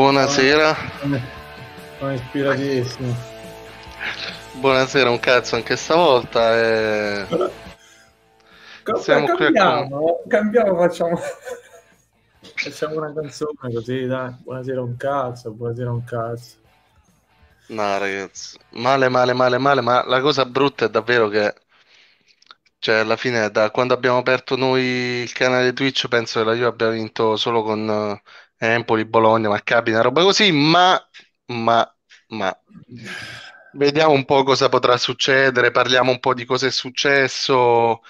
Buonasera. Sono eh, ispiratissimo. Buonasera, un cazzo anche stavolta. E... Eh. Siamo cambiamo, qui a... cambiamo, facciamo... facciamo una canzone così, dai. Buonasera, un cazzo, buonasera, un cazzo. No, ragazzi, male, male, male, male, ma la cosa brutta è davvero che cioè alla fine da quando abbiamo aperto noi il canale Twitch penso che la Juve abbia vinto solo con eh, Empoli, Bologna, Maccabi, una roba così, ma, ma, ma vediamo un po' cosa potrà succedere, parliamo un po' di cosa è successo,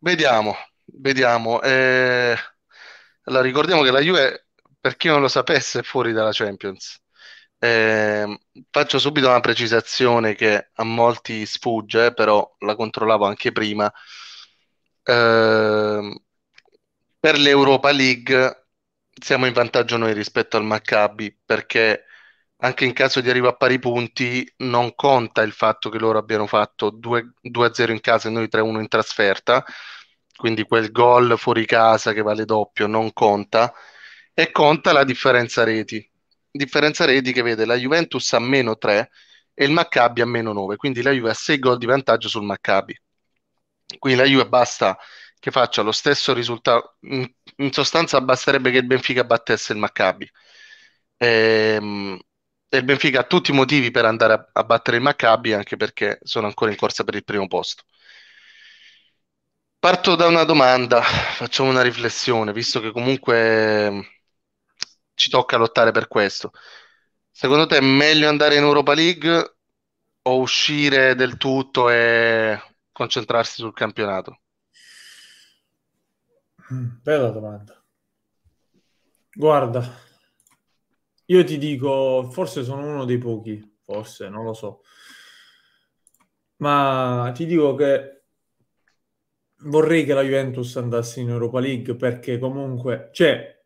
vediamo, vediamo. Eh, allora, ricordiamo che la Juve, per chi non lo sapesse, è fuori dalla Champions. Eh, faccio subito una precisazione che a molti sfugge, eh, però la controllavo anche prima. Eh, per l'Europa League siamo in vantaggio noi rispetto al Maccabi perché anche in caso di arrivo a pari punti non conta il fatto che loro abbiano fatto 2, 0 in casa e noi 3-1 in trasferta, quindi quel gol fuori casa che vale doppio non conta e conta la differenza reti. Differenza reti che vede la Juventus a meno 3 e il Maccabi a meno 9, quindi la Juve ha 6 gol di vantaggio sul Maccabi. Quindi la Juve basta che faccia lo stesso risultato. In, sostanza basterebbe che il Benfica battesse il Maccabi. E, ehm, e il Benfica ha tutti i motivi per andare a, a, battere il Maccabi, anche perché sono ancora in corsa per il primo posto. Parto da una domanda, facciamo una riflessione, visto che comunque ehm, ci tocca lottare per questo. Secondo te è meglio andare in Europa League o uscire del tutto e concentrarsi sul campionato? Mm. Bella domanda. Guarda, io ti dico, forse sono uno dei pochi, forse, non lo so, ma ti dico che vorrei che la Juventus andasse in Europa League perché comunque, cioè,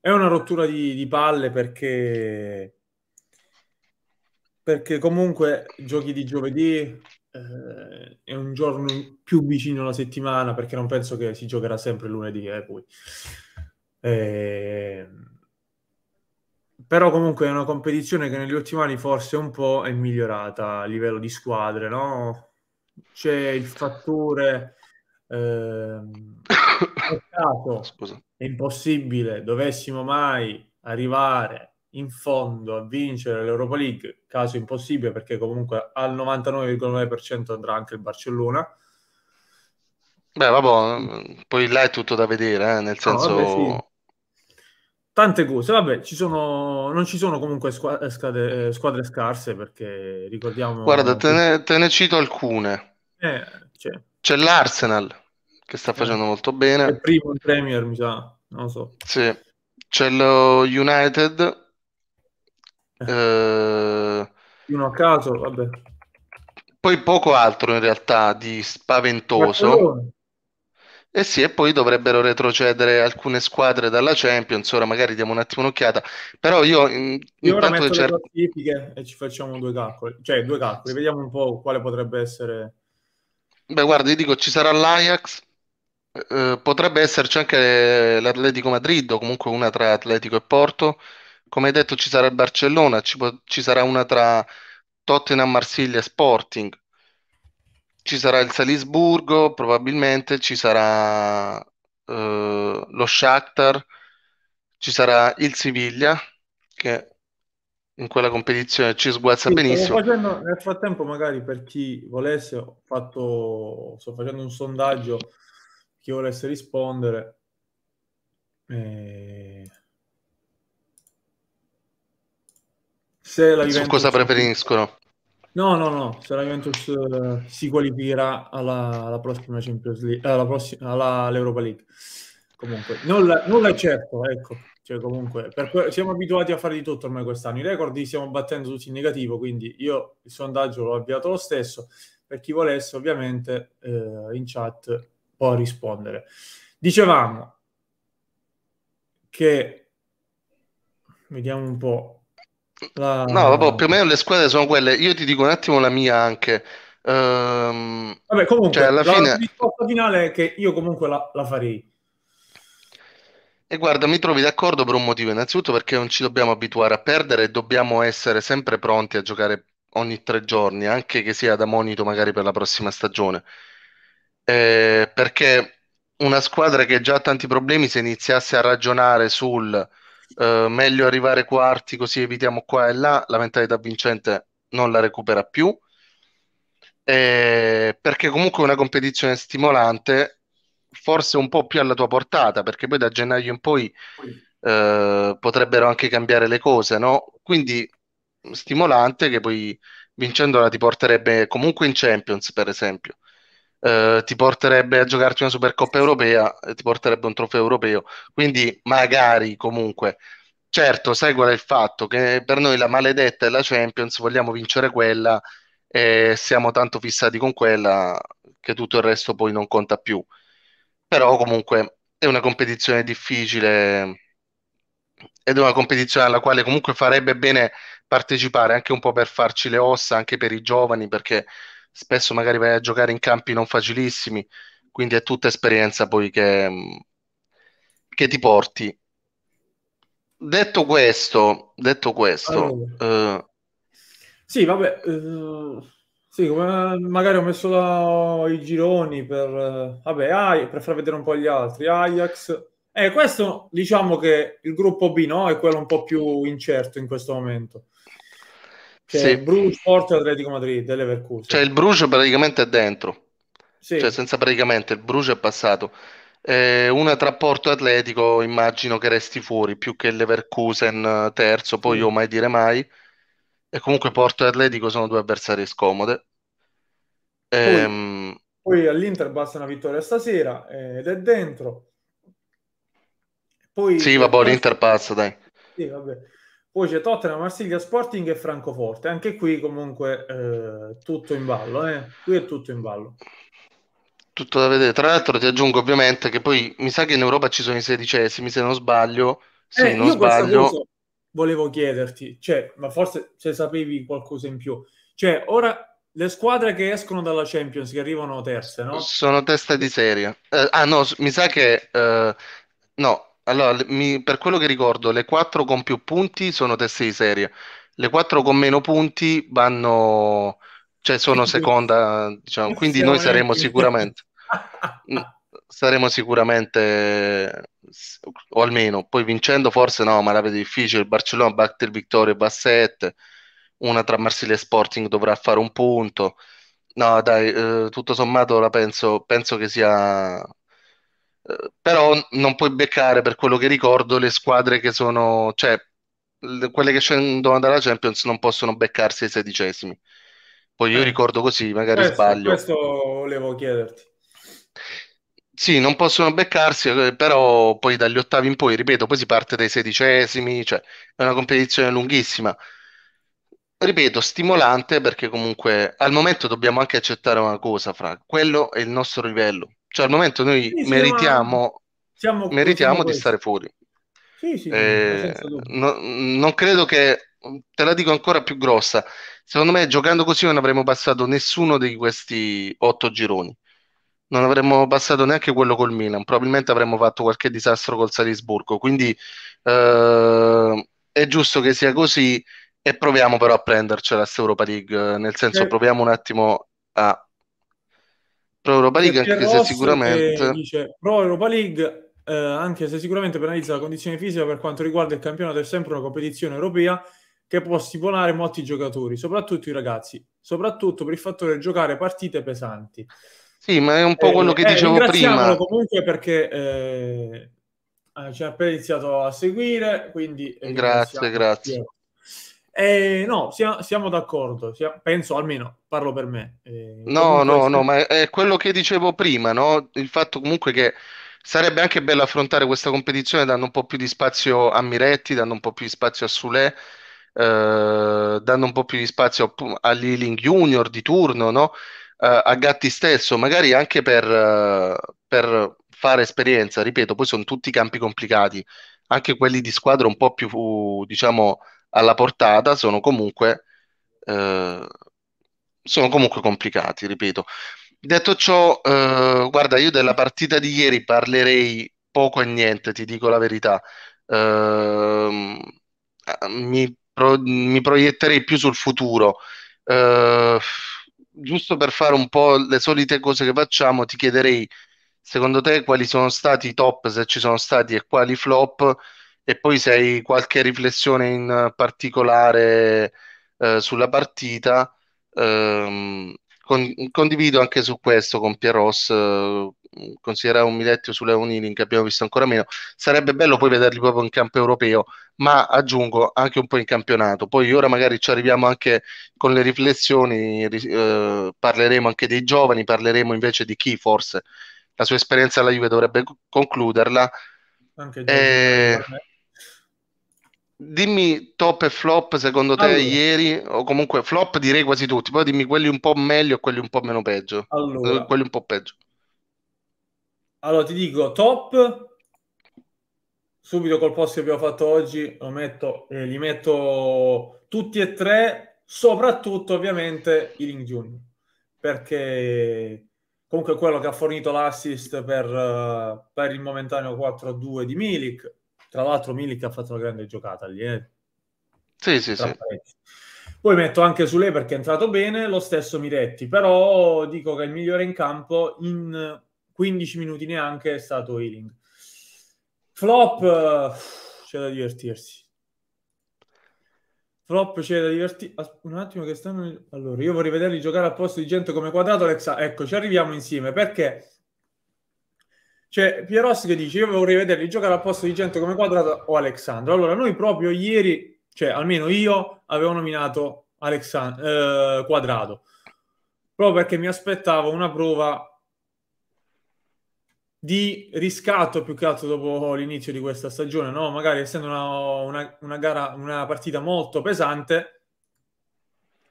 è una rottura di, di palle perché, perché comunque giochi di giovedì, eh, è un giorno più vicino alla settimana perché non penso che si giocherà sempre lunedì eh, poi. Eh, però comunque è una competizione che negli ultimi anni forse un po' è migliorata a livello di squadre, no? C'è il fattore... Eh, è impossibile, dovessimo mai arrivare in fondo a vincere l'Europa League, caso impossibile perché comunque al 99,9% andrà anche il Barcellona. Beh, vabbè, poi là è tutto da vedere, eh, nel senso... No, vabbè, sì. Tante cose, vabbè, ci sono... non ci sono comunque squadre, eh, scade... Eh, squadre scarse perché ricordiamo... Guarda, te ne, te ne cito alcune. Eh, c'è. c'è. l'Arsenal che sta eh. facendo eh, molto bene. È il primo in Premier, mi sa, non lo so. Sì. C'è lo United eh... Uno a caso, vabbè. Poi poco altro in realtà di spaventoso. Eh sì, e poi dovrebbero retrocedere alcune squadre dalla Champions, ora magari diamo un attimo un'occhiata, però io, in, io intanto metto cer- le e ci facciamo due calcoli, cioè due calcoli, vediamo un po' quale potrebbe essere... Beh guarda, io dico ci sarà l'Ajax, eh, potrebbe esserci anche l'Atletico Madrid o comunque una tra Atletico e Porto, come hai detto, ci sarà il Barcellona, ci, ci sarà una tra Tottenham, Marsiglia e Sporting, ci sarà il Salisburgo, probabilmente ci sarà eh, lo Shakhtar, ci sarà il Siviglia, che in quella competizione ci sguazza sì, benissimo. Facendo, nel frattempo, magari per chi volesse, ho fatto, sto facendo un sondaggio, chi volesse rispondere. Eh, se la Juventus... Su cosa preferiscono? No, no, no, se la Juventus uh, si qualificherà alla, alla, prossima Champions League, eh, alla prossima, alla, all'Europa League. Comunque, nulla, nulla è certo, ecco. Cioè, comunque, que- siamo abituati a fare di tutto ormai quest'anno. I record li stiamo battendo tutti in negativo, quindi io il sondaggio l'ho avviato lo stesso. Per chi volesse, ovviamente, eh, in chat può rispondere. Dicevamo che, vediamo un po', No, vabbè, più o meno le squadre sono quelle. Io ti dico un attimo la mia anche. Ehm, vabbè, comunque, cioè, alla la fine... risposta finale è che io comunque la, la farei. E guarda, mi trovi d'accordo per un motivo, innanzitutto perché non ci dobbiamo abituare a perdere e dobbiamo essere sempre pronti a giocare ogni tre giorni, anche che sia da monito magari per la prossima stagione. Eh, perché una squadra che già ha tanti problemi, se iniziasse a ragionare sul eh, meglio arrivare quarti così evitiamo qua e là, la mentalità vincente non la recupera più, eh, perché comunque è una competizione stimolante, forse un po' più alla tua portata, perché poi da gennaio in poi eh, potrebbero anche cambiare le cose, no? Quindi stimolante che poi vincendola ti porterebbe comunque in Champions, per esempio eh, ti porterebbe a giocarti una Supercoppa europea, e ti porterebbe un trofeo europeo. Quindi magari comunque, certo, sai qual è il fatto? Che per noi la maledetta è la Champions, vogliamo vincere quella e siamo tanto fissati con quella che tutto il resto poi non conta più. Però comunque è una competizione difficile ed è una competizione alla quale comunque farebbe bene partecipare anche un po' per farci le ossa, anche per i giovani, perché spesso magari vai a giocare in campi non facilissimi, quindi è tutta esperienza poi che, che ti porti. Detto questo, detto questo allora. eh... sì, vabbè, eh, sì, come magari ho messo la, i gironi per, vabbè, ah, per far vedere un po' gli altri, Ajax. E eh, questo diciamo che il gruppo B no, è quello un po' più incerto in questo momento c'è cioè, sì. Bruges, Porto, Atletico Madrid e Cioè il Bruges praticamente è dentro. Sì. Cioè, senza praticamente, il Bruges è passato. Eh, una tra Porto e Atletico immagino che resti fuori, più che il Leverkusen eh, terzo, poi io mai dire mai. E comunque Porto e Atletico sono due avversarie scomode. Ehm... Poi, poi all'Inter basta una vittoria stasera eh, ed è dentro. Poi, sì, vabbè, l'Inter passa, dai. Sì, vabbè. Poi c'è Tottenham, Marsiglia, Sporting e Francoforte. Anche qui comunque eh, tutto in ballo, eh. qui è tutto in ballo. Tutto da vedere. Tra l'altro ti aggiungo ovviamente che poi mi sa che in Europa ci sono i sedicesimi, se non sbaglio. Se eh, non sbaglio... volevo chiederti, cioè, ma forse se sapevi qualcosa in più. Cioè, ora le squadre che escono dalla Champions, che arrivano terze, no? Sono testa di serie. Eh, ah no, mi sa che... Eh, no, allora, mi- per quello che ricordo, le quattro con più punti sono teste di serie, le quattro con meno punti vanno, cioè sono seconda, diciamo, eh, quindi noi saremo Effettivamente. sicuramente, mm, saremo sicuramente, o almeno, poi vincendo forse no, ma la vedo difficile, Barcellona batte il Vittoria e 7, una tra Marsiglia e Sporting dovrà fare un punto, no dai, eh, tutto sommato la penso, penso che sia però non puoi beccare per quello che ricordo le squadre che sono cioè le, quelle che scendono dalla Champions non possono beccarsi ai sedicesimi poi io eh, ricordo così magari questo, sbaglio questo volevo chiederti sì, non possono beccarsi, eh, però poi dagli ottavi in poi, ripeto, poi si parte dai sedicesimi, cioè è una competizione lunghissima. Ripeto, stimolante perché comunque al momento dobbiamo anche accettare una cosa, Fra, quello è il nostro livello, cioè al momento noi sì, meritiamo, siamo, siamo meritiamo di stare fuori. Sì, sì, eh, no, non credo che, te la dico ancora più grossa, secondo me giocando così non avremmo passato nessuno di questi otto gironi. Non avremmo passato neanche quello col Milan, probabilmente avremmo fatto qualche disastro col Salisburgo. Quindi eh, è giusto che sia così e proviamo però a prendercela a Europa League, nel senso cioè proviamo un attimo a Pro Europa League anche se eh, sicuramente... Dice, Pro Europa League eh, anche se sicuramente penalizza la condizione fisica per quanto riguarda il campionato è sempre una competizione europea che può stipulare molti giocatori, soprattutto i ragazzi, soprattutto per il fattore giocare partite pesanti. Sì, ma è un po' eh, quello eh, che dicevo eh, prima. comunque perché eh, ah, ci ha appena iniziato a seguire, quindi... Eh, grazie, grazie. Eh, no, siamo, siamo d'accordo, siamo, penso almeno, parlo per me. Eh, no, no, questo... no, ma è quello che dicevo prima, no? Il fatto comunque che sarebbe anche bello affrontare questa competizione dando un po' più di spazio a Miretti, dando un po' più di spazio a Sule, eh, dando un po' più di spazio agli Link Junior di turno, no? Eh, a Gatti stesso, magari anche per, eh, per fare esperienza, ripeto, poi sono tutti campi complicati, anche quelli di squadra un po' più, diciamo, alla portata sono comunque, eh, sono comunque complicati, ripeto. Detto ciò, eh, guarda, io della partita di ieri parlerei poco e niente, ti dico la verità. Eh, mi, pro- mi, proietterei più sul futuro. Eh, giusto per fare un po' le solite cose che facciamo, ti chiederei, secondo te, quali sono stati i top, se ci sono stati, e quali flop e poi se hai qualche riflessione in particolare eh, sulla partita, ehm, con, condivido anche su questo con Pieros, eh, considerare un Miletti sulle Uniling che abbiamo visto ancora meno, sarebbe bello poi vederli proprio in campo europeo, ma aggiungo anche un po' in campionato, poi ora magari ci arriviamo anche con le riflessioni, eh, parleremo anche dei giovani, parleremo invece di chi forse la sua esperienza alla Juve dovrebbe concluderla. Anche Giorgio, eh, eh dimmi top e flop secondo te allora. ieri, o comunque flop direi quasi tutti, poi dimmi quelli un po' meglio e quelli un po' meno peggio. Allora. Eh, quelli un po' peggio. Allora ti dico top, subito col post che abbiamo fatto oggi, metto, eh, li metto tutti e tre, soprattutto ovviamente il Link Junior, perché comunque quello che ha fornito l'assist per, eh, per il momentaneo 4-2 di Milik tra l'altro Milik ha fatto una grande giocata lì. Eh? Sì, sì, Tra sì. Pareti. Poi metto anche su lei perché è entrato bene, lo stesso Miretti, però dico che il migliore in campo in 15 minuti neanche è stato Healing. Flop, eh, c'è da divertirsi. Flop c'è da divertirsi. Un attimo che stanno... Allora, io vorrei vederli giocare al posto di gente come Quadrato, Alexa. Ecco, ci arriviamo insieme perché cioè, Pierossi che dice: Io vorrei vederli giocare al posto di gente come Quadrato o Alexandro. Allora, noi proprio ieri, cioè almeno io, avevo nominato Alexand- eh, Quadrato proprio perché mi aspettavo una prova di riscatto più che altro dopo l'inizio di questa stagione, no? magari essendo una, una, una, gara, una partita molto pesante,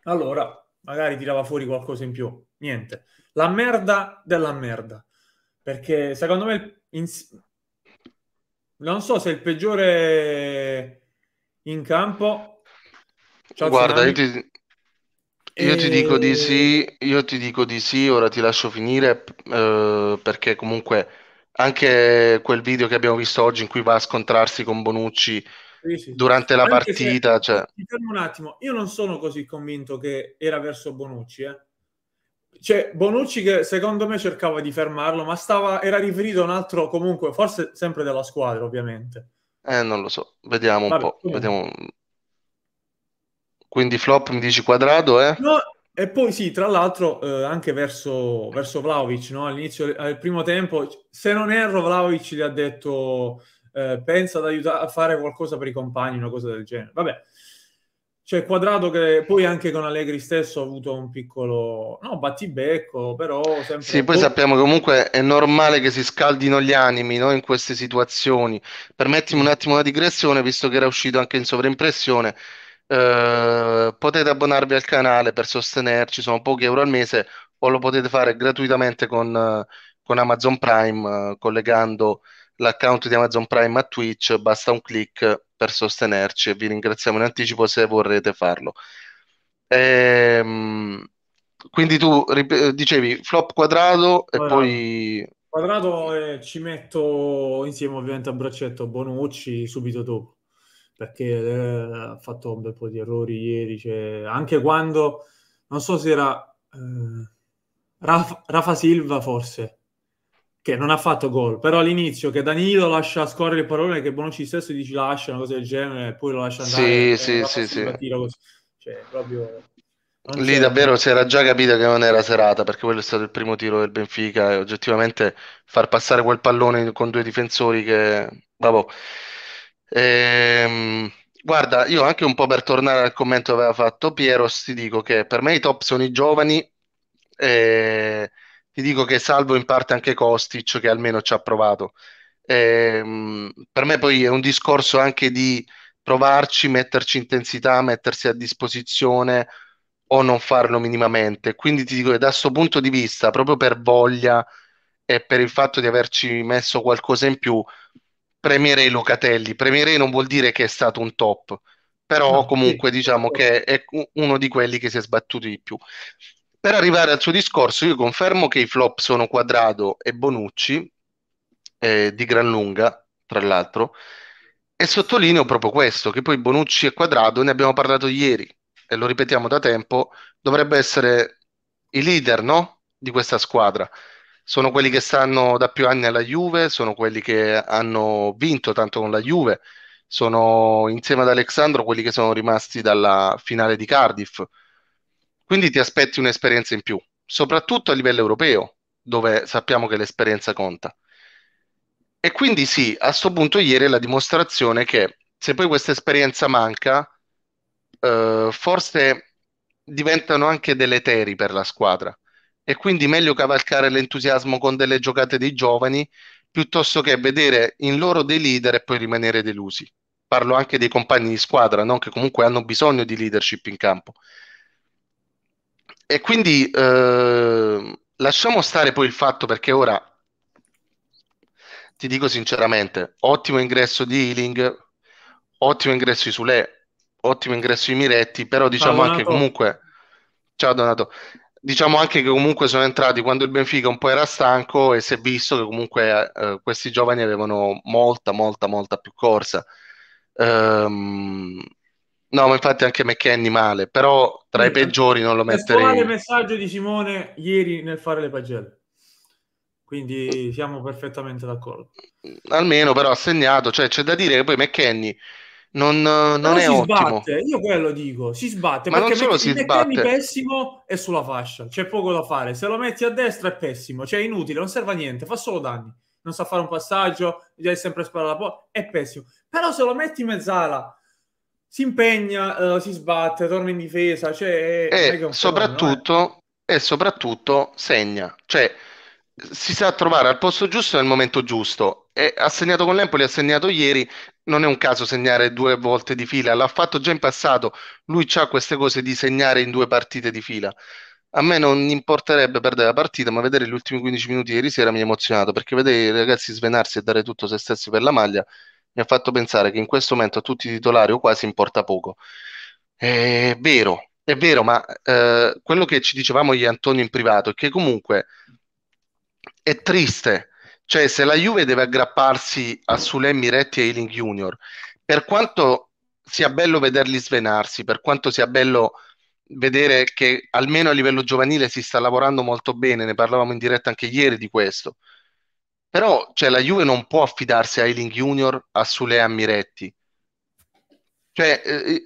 allora magari tirava fuori qualcosa in più. Niente, la merda della merda. Perché secondo me in... non so se è il peggiore in campo. Ciao, Guarda, io ti, io ti dico di sì, io ti dico di sì, ora ti lascio finire eh, perché comunque anche quel video che abbiamo visto oggi in cui va a scontrarsi con Bonucci sì, sì. durante la anche partita... Se, cioè... un attimo, io non sono così convinto che era verso Bonucci, eh cioè, Bonucci che secondo me cercava di fermarlo, ma stava, era riferito a un altro comunque, forse sempre della squadra ovviamente. Eh, non lo so, vediamo Vabbè, un po'. Quindi. Vediamo... quindi flop mi dici quadrado, eh? No, e poi sì, tra l'altro eh, anche verso, verso Vlaovic, no? all'inizio, del primo tempo, se non erro Vlaovic gli ha detto eh, pensa ad aiutare a fare qualcosa per i compagni, una cosa del genere. Vabbè, cioè, quadrato che poi anche con Allegri stesso ha avuto un piccolo, no, battibecco, però sempre... Sì, poi boh. sappiamo comunque è normale che si scaldino gli animi, no, in queste situazioni. Permettimi un attimo una digressione, visto che era uscito anche in sovraimpressione. Eh, potete abbonarvi al canale per sostenerci, sono pochi euro al mese, o lo potete fare gratuitamente con, eh, con Amazon Prime, eh, collegando l'account di Amazon Prime a Twitch, basta un clic per sostenerci e vi ringraziamo in anticipo se vorrete farlo. Ehm, quindi tu rip- dicevi flop quadrato e allora, poi... Quadrato eh, ci metto insieme ovviamente a braccetto Bonucci subito dopo, perché eh, ha fatto un bel po' di errori ieri, cioè, anche quando, non so se era... Eh, Rafa, Rafa Silva forse che non ha fatto gol, però all'inizio che Danilo lascia scorrere il pallone che Bonucci stesso dice lascia una cosa del genere e poi lo lascia andare. Sì, eh, sì, sì, sì. Cioè, proprio... Lì davvero si era già capito che non era serata perché quello è stato il primo tiro del Benfica e oggettivamente far passare quel pallone con due difensori che... Vabbè. Ehm... Guarda, io anche un po' per tornare al commento che aveva fatto Piero, ti dico che per me i top sono i giovani, eh, ti dico che salvo in parte anche Kostic che almeno ci ha provato. Ehm, per me poi è un discorso anche di provarci, metterci intensità, mettersi a disposizione o non farlo minimamente. Quindi ti dico che da questo punto di vista, proprio per voglia e per il fatto di averci messo qualcosa in più, premierei Locatelli. Premierei non vuol dire che è stato un top, però no, comunque diciamo che è uno di quelli che si è sbattuto di più per arrivare al suo discorso, io confermo che i flop sono Quadrado e Bonucci, eh, di gran lunga, tra l'altro, e sottolineo proprio questo, che poi Bonucci e Quadrado, ne abbiamo parlato ieri, e lo ripetiamo da tempo, dovrebbe essere i leader, no? Di questa squadra sono quelli che stanno da più anni alla Juve, sono quelli che hanno vinto tanto con la Juve, sono insieme ad Alexandro quelli che sono rimasti dalla finale di Cardiff, quindi ti aspetti un'esperienza in più, soprattutto a livello europeo, dove sappiamo che l'esperienza conta. E quindi sì, a questo punto ieri è la dimostrazione che se poi questa esperienza manca, eh, forse diventano anche deleteri per la squadra. E quindi meglio cavalcare l'entusiasmo con delle giocate dei giovani piuttosto che vedere in loro dei leader e poi rimanere delusi. Parlo anche dei compagni di squadra, no? che comunque hanno bisogno di leadership in campo e quindi eh, lasciamo stare poi il fatto perché ora ti dico sinceramente, ottimo ingresso di Healing, ottimo ingresso di Sule, ottimo ingresso di Miretti, però diciamo Ciao, anche comunque... Ciao Donato. Diciamo anche che comunque sono entrati quando il Benfica un po' era stanco e si è visto che comunque eh, questi giovani avevano molta, molta, molta più corsa. Ehm, No, ma infatti anche McKenny male, però tra i peggiori non lo metterei. Quale messaggio di Simone ieri nel fare le pagelle? Quindi siamo perfettamente d'accordo. Almeno però ha segnato, cioè c'è da dire che poi McKenny non, non però è si ottimo. Sbatte, io quello dico, si sbatte, ma perché non solo McKenny, si sbatte. pessimo è sulla fascia, c'è poco da fare, se lo metti a destra è pessimo, cioè è inutile, non serve a niente, fa solo danni, non sa fare un passaggio, devi sempre sparare la porta, è pessimo. Però se lo metti in mezzala si impegna, uh, si sbatte, torna in difesa. Cioè, e, soprattutto, eh. soprattutto segna. Cioè, si sa trovare al posto giusto nel momento giusto. E ha segnato con l'Empoli, ha segnato ieri. Non è un caso segnare due volte di fila. L'ha fatto già in passato. Lui ha queste cose di segnare in due partite di fila. A me non importerebbe perdere la partita, ma vedere gli ultimi 15 minuti ieri sera mi ha emozionato perché vedere i ragazzi svenarsi e dare tutto se stessi per la maglia mi ha fatto pensare che in questo momento a tutti i titolari o quasi importa poco. È vero, è vero, ma eh, quello che ci dicevamo di Antonio in privato è che comunque è triste, cioè se la Juve deve aggrapparsi a Sulemmi, Retti e Ealing Junior, per quanto sia bello vederli svenarsi, per quanto sia bello vedere che almeno a livello giovanile si sta lavorando molto bene, ne parlavamo in diretta anche ieri di questo, però cioè, la Juve non può affidarsi a Eiling Junior, a Sule e a Miretti. Cioè, eh,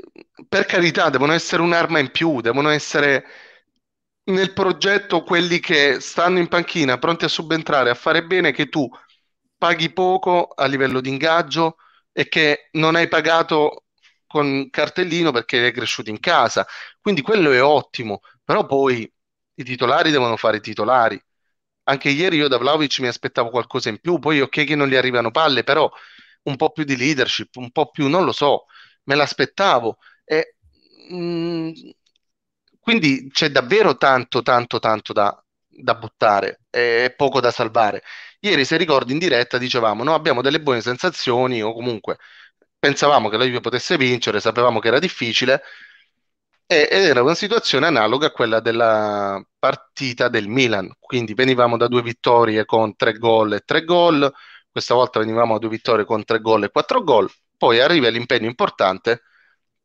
per carità, devono essere un'arma in più, devono essere nel progetto quelli che stanno in panchina, pronti a subentrare, a fare bene, che tu paghi poco a livello di ingaggio e che non hai pagato con cartellino perché è cresciuto in casa. Quindi quello è ottimo, però poi i titolari devono fare i titolari anche ieri io da Vlaovic mi aspettavo qualcosa in più, poi ok che non gli arrivano palle, però un po' più di leadership, un po' più, non lo so, me l'aspettavo. E, mh, mm, quindi c'è davvero tanto, tanto, tanto da, da buttare e poco da salvare. Ieri, se ricordi, in diretta dicevamo, no, abbiamo delle buone sensazioni o comunque pensavamo che la Juve potesse vincere, sapevamo che era difficile, ed era una situazione analoga a quella della partita del Milan, quindi venivamo da due vittorie con tre gol e tre gol, questa volta venivamo a due vittorie con tre gol e quattro gol, poi arriva l'impegno importante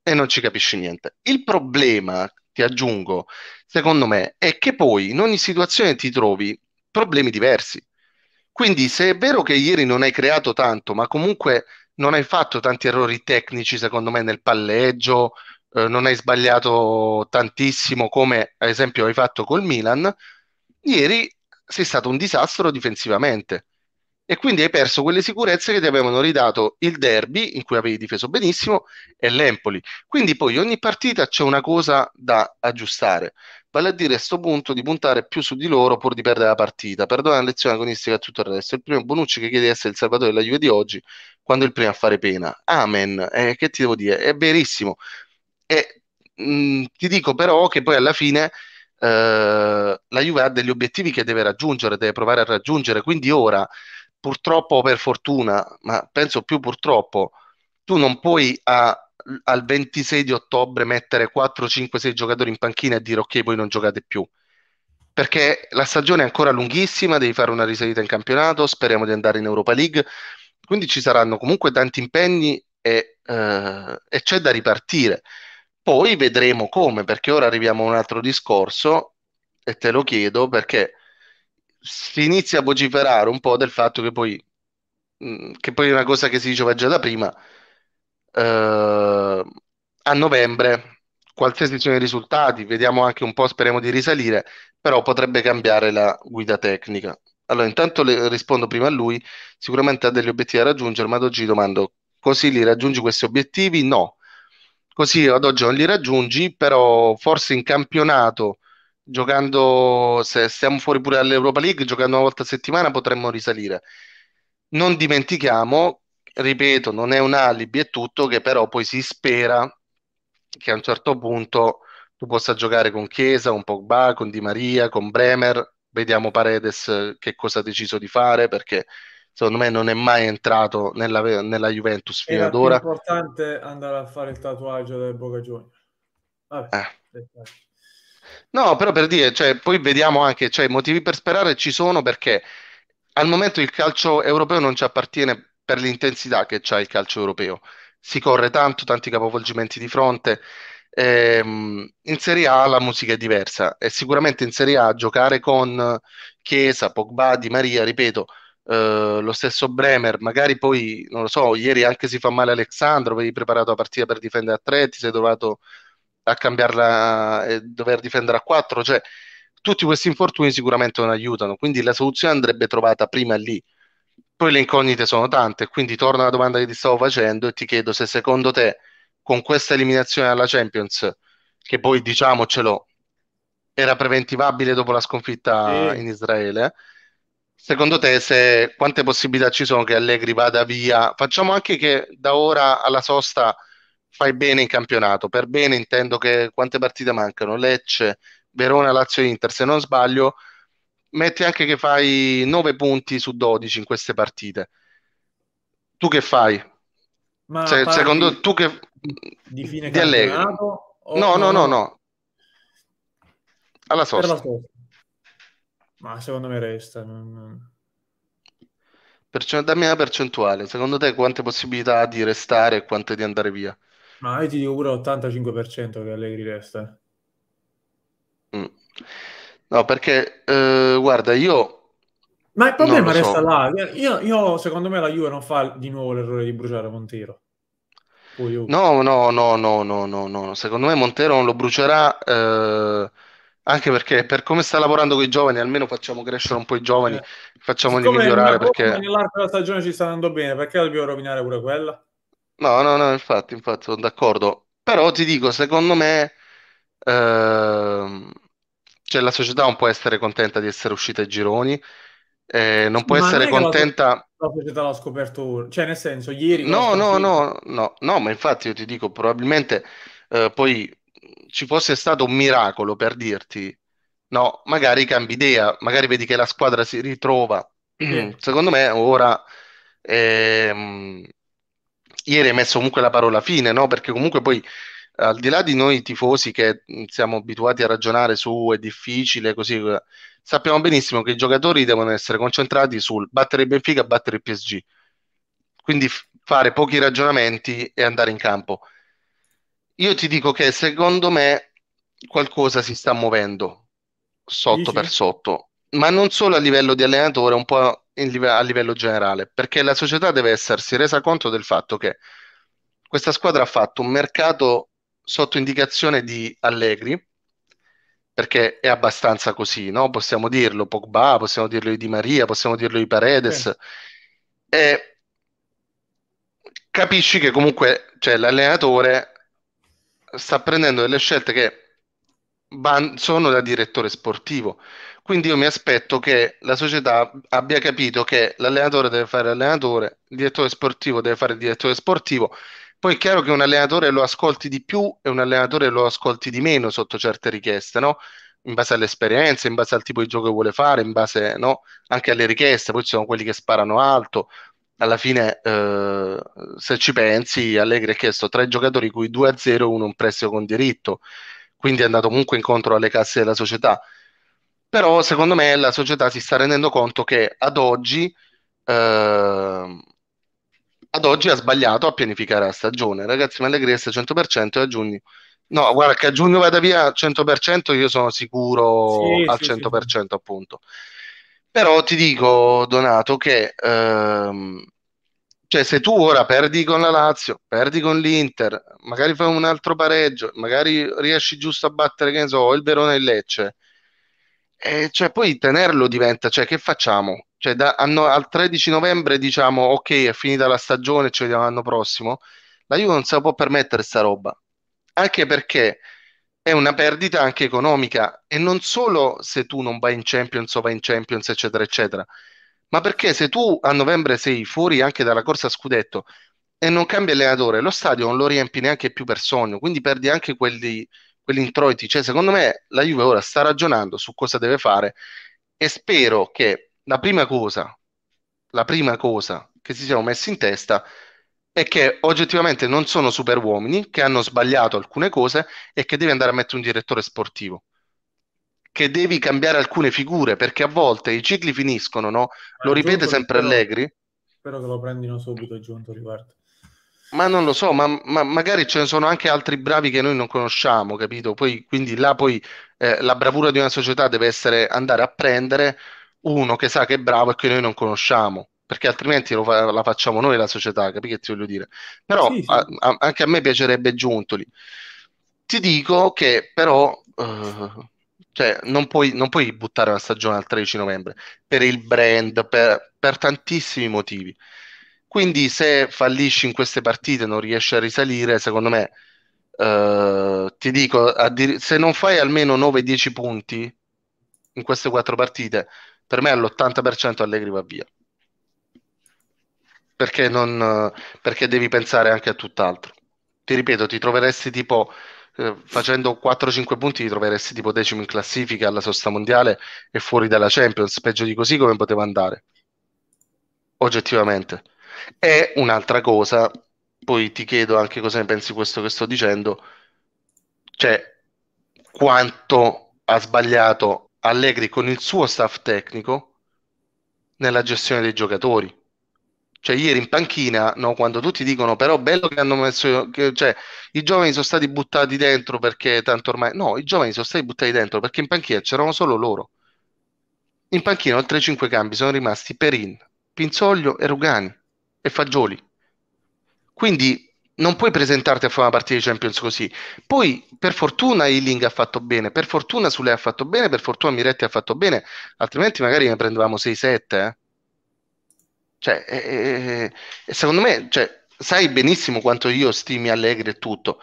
e non ci capisci niente. Il problema, ti aggiungo, secondo me, è che poi in ogni situazione ti trovi problemi diversi. Quindi se è vero che ieri non hai creato tanto, ma comunque non hai fatto tanti errori tecnici, secondo me, nel palleggio, eh, non hai sbagliato tantissimo come ad esempio hai fatto col Milan, ieri sei stato un disastro difensivamente e quindi hai perso quelle sicurezze che ti avevano ridato il derby in cui avevi difeso benissimo e l'Empoli. Quindi poi ogni partita c'è una cosa da aggiustare. Vale a dire a questo punto di puntare più su di loro pur di perdere la partita. Perdona la lezione agonistica e tutto il resto. Il primo Bonucci che chiede di essere il salvatore della Juve di oggi quando è il primo a fare pena. Amen. Eh, che ti devo dire? È verissimo. E mh, mm, ti dico però che poi alla fine eh, la Juve ha degli obiettivi che deve raggiungere, deve provare a raggiungere. Quindi ora, purtroppo o per fortuna, ma penso più purtroppo, tu non puoi a, al 26 di ottobre mettere 4, 5, 6 giocatori in panchina e dire ok, voi non giocate più perché la stagione è ancora lunghissima, devi fare una risalita in campionato, speriamo di andare in Europa League, quindi ci saranno comunque tanti impegni e, eh, e c'è da ripartire. Poi vedremo come, perché ora arriviamo a un altro discorso e te lo chiedo perché si inizia a vociferare un po' del fatto che poi, mm, che poi è una cosa che si diceva già da prima, eh, a novembre, qualsiasi sono i risultati, vediamo anche un po', speriamo di risalire, però potrebbe cambiare la guida tecnica. Allora, intanto le, rispondo prima a lui, sicuramente ha degli obiettivi da raggiungere, ma ad oggi domando, così li raggiungi questi obiettivi? No così ad oggi non li raggiungi, però forse in campionato, giocando, se stiamo fuori pure all'Europa League, giocando una volta a settimana potremmo risalire. Non dimentichiamo, ripeto, non è un alibi è tutto, che però poi si spera che a un certo punto tu possa giocare con Chiesa, con Pogba, con Di Maria, con Bremer, vediamo Paredes che cosa ha deciso di fare perché secondo me non è mai entrato nella, nella Juventus fino Era ad ora. È importante andare a fare il tatuaggio del Boca Juniors. Eh. No, però per dire, cioè, poi vediamo anche, cioè, i motivi per sperare ci sono perché al momento il calcio europeo non ci appartiene per l'intensità che ha il calcio europeo. Si corre tanto, tanti capovolgimenti di fronte. Ehm, in Serie A la musica è diversa e sicuramente in Serie A giocare con Chiesa, Pogba, Di Maria, ripeto, eh, lo stesso Bremer, magari poi, non lo so, ieri anche si fa male Alexandro, avevi preparato la partita per difendere a 3, ti sei trovato a cambiarla e eh, dover difendere a 4, cioè tutti questi infortuni sicuramente non aiutano, quindi la soluzione andrebbe trovata prima lì. Poi le incognite sono tante, quindi torno alla domanda che ti stavo facendo e ti chiedo se secondo te con questa eliminazione alla Champions, che poi diciamocelo, era preventivabile dopo la sconfitta sì. in Israele, Secondo te, se, quante possibilità ci sono che Allegri vada via? Facciamo anche che da ora alla sosta fai bene in campionato. Per bene intendo che quante partite mancano? Lecce, Verona, Lazio, Inter, se non sbaglio. Metti anche che fai 9 punti su 12 in queste partite. Tu che fai? Ma se, secondo di, tu che... Di fine di Allegri? No, no, no, no. Alla sosta. Ma secondo me resta. Non... Perci- dammi una percentuale. Secondo te quante possibilità ha di restare e quante di andare via? Ma io ti dico pure l'85% che Allegri resta. Mm. No, perché eh, guarda, io... Ma il problema resta so. là. Io, io, secondo me la Juve non fa di nuovo l'errore di bruciare Montero. No, no, no, no, no, no, no. Secondo me Montero non lo brucerà. Eh anche perché per come sta lavorando con i giovani, almeno facciamo crescere un po' i giovani, eh. facciamoli Siccome migliorare. Perché nell'arco della stagione ci sta andando bene, perché dobbiamo rovinare pure quella? No, no, no, infatti, infatti, sono d'accordo. Però ti dico, secondo me, ehm, cioè la società non può essere contenta di essere uscita ai gironi, eh, non può Ma essere non contenta la società l'ha scoperto ora. Cioè, nel senso, ieri. No, no, no, no, no, ma infatti io ti dico, probabilmente eh, poi ci fosse stato un miracolo per dirti no, magari cambi idea, magari vedi che la squadra si ritrova. Secondo me ora ehm, ieri hai messo comunque la parola fine, no? Perché comunque poi al di là di noi tifosi che siamo abituati a ragionare su è difficile così eh, sappiamo benissimo che i giocatori devono essere concentrati sul battere il Benfica, battere il PSG. Quindi fare pochi ragionamenti e andare in campo. Io ti dico che secondo me qualcosa si sta muovendo sotto Dici? per sotto, ma non solo a livello di allenatore, un po' live- a livello generale, perché la società deve essersi resa conto del fatto che questa squadra ha fatto un mercato sotto indicazione di Allegri, perché è abbastanza così, no? Possiamo dirlo Pogba, possiamo dirlo di Di Maria, possiamo dirlo di Paredes. Sì. E capisci che comunque cioè, l'allenatore sta prendendo delle scelte che sono da direttore sportivo. Quindi io mi aspetto che la società abbia capito che l'allenatore deve fare allenatore, il direttore sportivo deve fare il direttore sportivo. Poi è chiaro che un allenatore lo ascolti di più e un allenatore lo ascolti di meno sotto certe richieste, no? In base all'esperienza, in base al tipo di gioco che vuole fare, in base no? anche alle richieste. Poi ci sono quelli che sparano alto, alla fine, eh, se ci pensi, Allegri ha chiesto tre giocatori, cui 2 a 0 e uno un prestito con diritto, quindi è andato comunque incontro alle casse della società. Però secondo me la società si sta rendendo conto che ad oggi, eh, ad oggi ha sbagliato a pianificare la stagione. Ragazzi, ma Allegri è al 100% e a giugno... No, guarda che a giugno vada via al 100%, io sono sicuro sì, al sì, 100% sì. appunto. Però ti dico, Donato, che ehm, cioè, se tu ora perdi con la Lazio, perdi con l'Inter, magari fai un altro pareggio, magari riesci giusto a battere, che ne so, il Verona e il Lecce, e cioè, poi tenerlo diventa, cioè, che facciamo? Cioè, da, al 13 novembre diciamo, ok, è finita la stagione, ci vediamo l'anno prossimo. La Juve non se la può permettere sta roba, anche perché è una perdita anche economica e non solo se tu non vai in Champions o vai in Champions, eccetera, eccetera ma perché se tu a novembre sei fuori anche dalla corsa a scudetto e non cambi allenatore, lo stadio non lo riempi neanche più per sogno, quindi perdi anche quelli, quegli introiti. Cioè, secondo me la Juve ora sta ragionando su cosa deve fare e spero che la prima cosa, la prima cosa che si siano messi in testa è che oggettivamente non sono superuomini, che hanno sbagliato alcune cose e che devi andare a mettere un direttore sportivo che devi cambiare alcune figure perché a volte i cicli finiscono, no? Lo ripete sempre spero, Allegri. Spero che lo prendino subito giunto riguardo. Ma non lo so, ma, ma, magari ce ne sono anche altri bravi che noi non conosciamo, capito? Poi, quindi là poi eh, la bravura di una società deve essere andare a prendere uno che sa che è bravo e che noi non conosciamo, perché altrimenti fa, la facciamo noi la società, capito che ti voglio dire? Però sì, sì. A, a, anche a me piacerebbe Giuntoli. Ti dico che però eh, cioè, non puoi, non puoi buttare una stagione al 13 novembre per il brand, per, per tantissimi motivi. Quindi, se fallisci in queste partite, non riesci a risalire, secondo me, eh, ti dico, se non fai almeno 9-10 punti in queste quattro partite, per me all'80% Allegri va via. Perché, non, perché devi pensare anche a tutt'altro. Ti ripeto, ti troveresti tipo eh, facendo 4-5 punti ti troveresti tipo decimo in classifica alla sosta mondiale e fuori dalla Champions, peggio di così come poteva andare, oggettivamente. E un'altra cosa, poi ti chiedo anche cosa ne pensi di questo che sto dicendo, cioè quanto ha sbagliato Allegri con il suo staff tecnico nella gestione dei giocatori cioè, ieri in panchina, no, quando tutti dicono però bello che hanno messo, che, cioè, i giovani sono stati buttati dentro perché tanto ormai, no, i giovani sono stati buttati dentro perché in panchina c'erano solo loro. In panchina, oltre ai cinque cambi, sono rimasti Perin, Pinzoglio e Rugani e Fagioli. Quindi non puoi presentarti a fare una partita di Champions così. Poi, per fortuna, Ealing ha fatto bene, per fortuna Sule ha fatto bene, per fortuna Miretti ha fatto bene, altrimenti magari ne prendevamo 6-7. Eh? Cioè, eh eh, eh, eh, secondo me, cioè, sai benissimo quanto io stimi Allegri e tutto,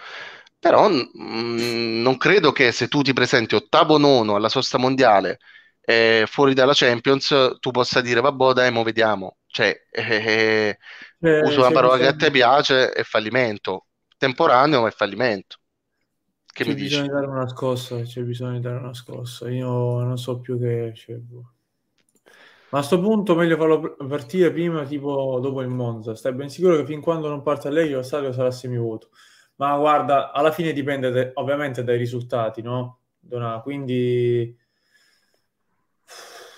però mh, mm, non credo che se tu ti presenti ottavo nono alla sosta mondiale eh, fuori dalla Champions, tu possa dire vabbò dai, mo vediamo. Cioè, eh, uso una parola che a te piace, è fallimento. Temporaneo, ma è fallimento. Che c'è mi bisogna dici? dare una scossa, c'è bisogno di dare una scossa. Io non so più che... Cioè, boh ma a sto punto meglio farlo partire prima, tipo dopo il Monza. Stai ben sicuro che fin quando non parte lei, lo stadio sarà semivuoto. Ma guarda, alla fine dipende de- ovviamente dai risultati, no? Donà, quindi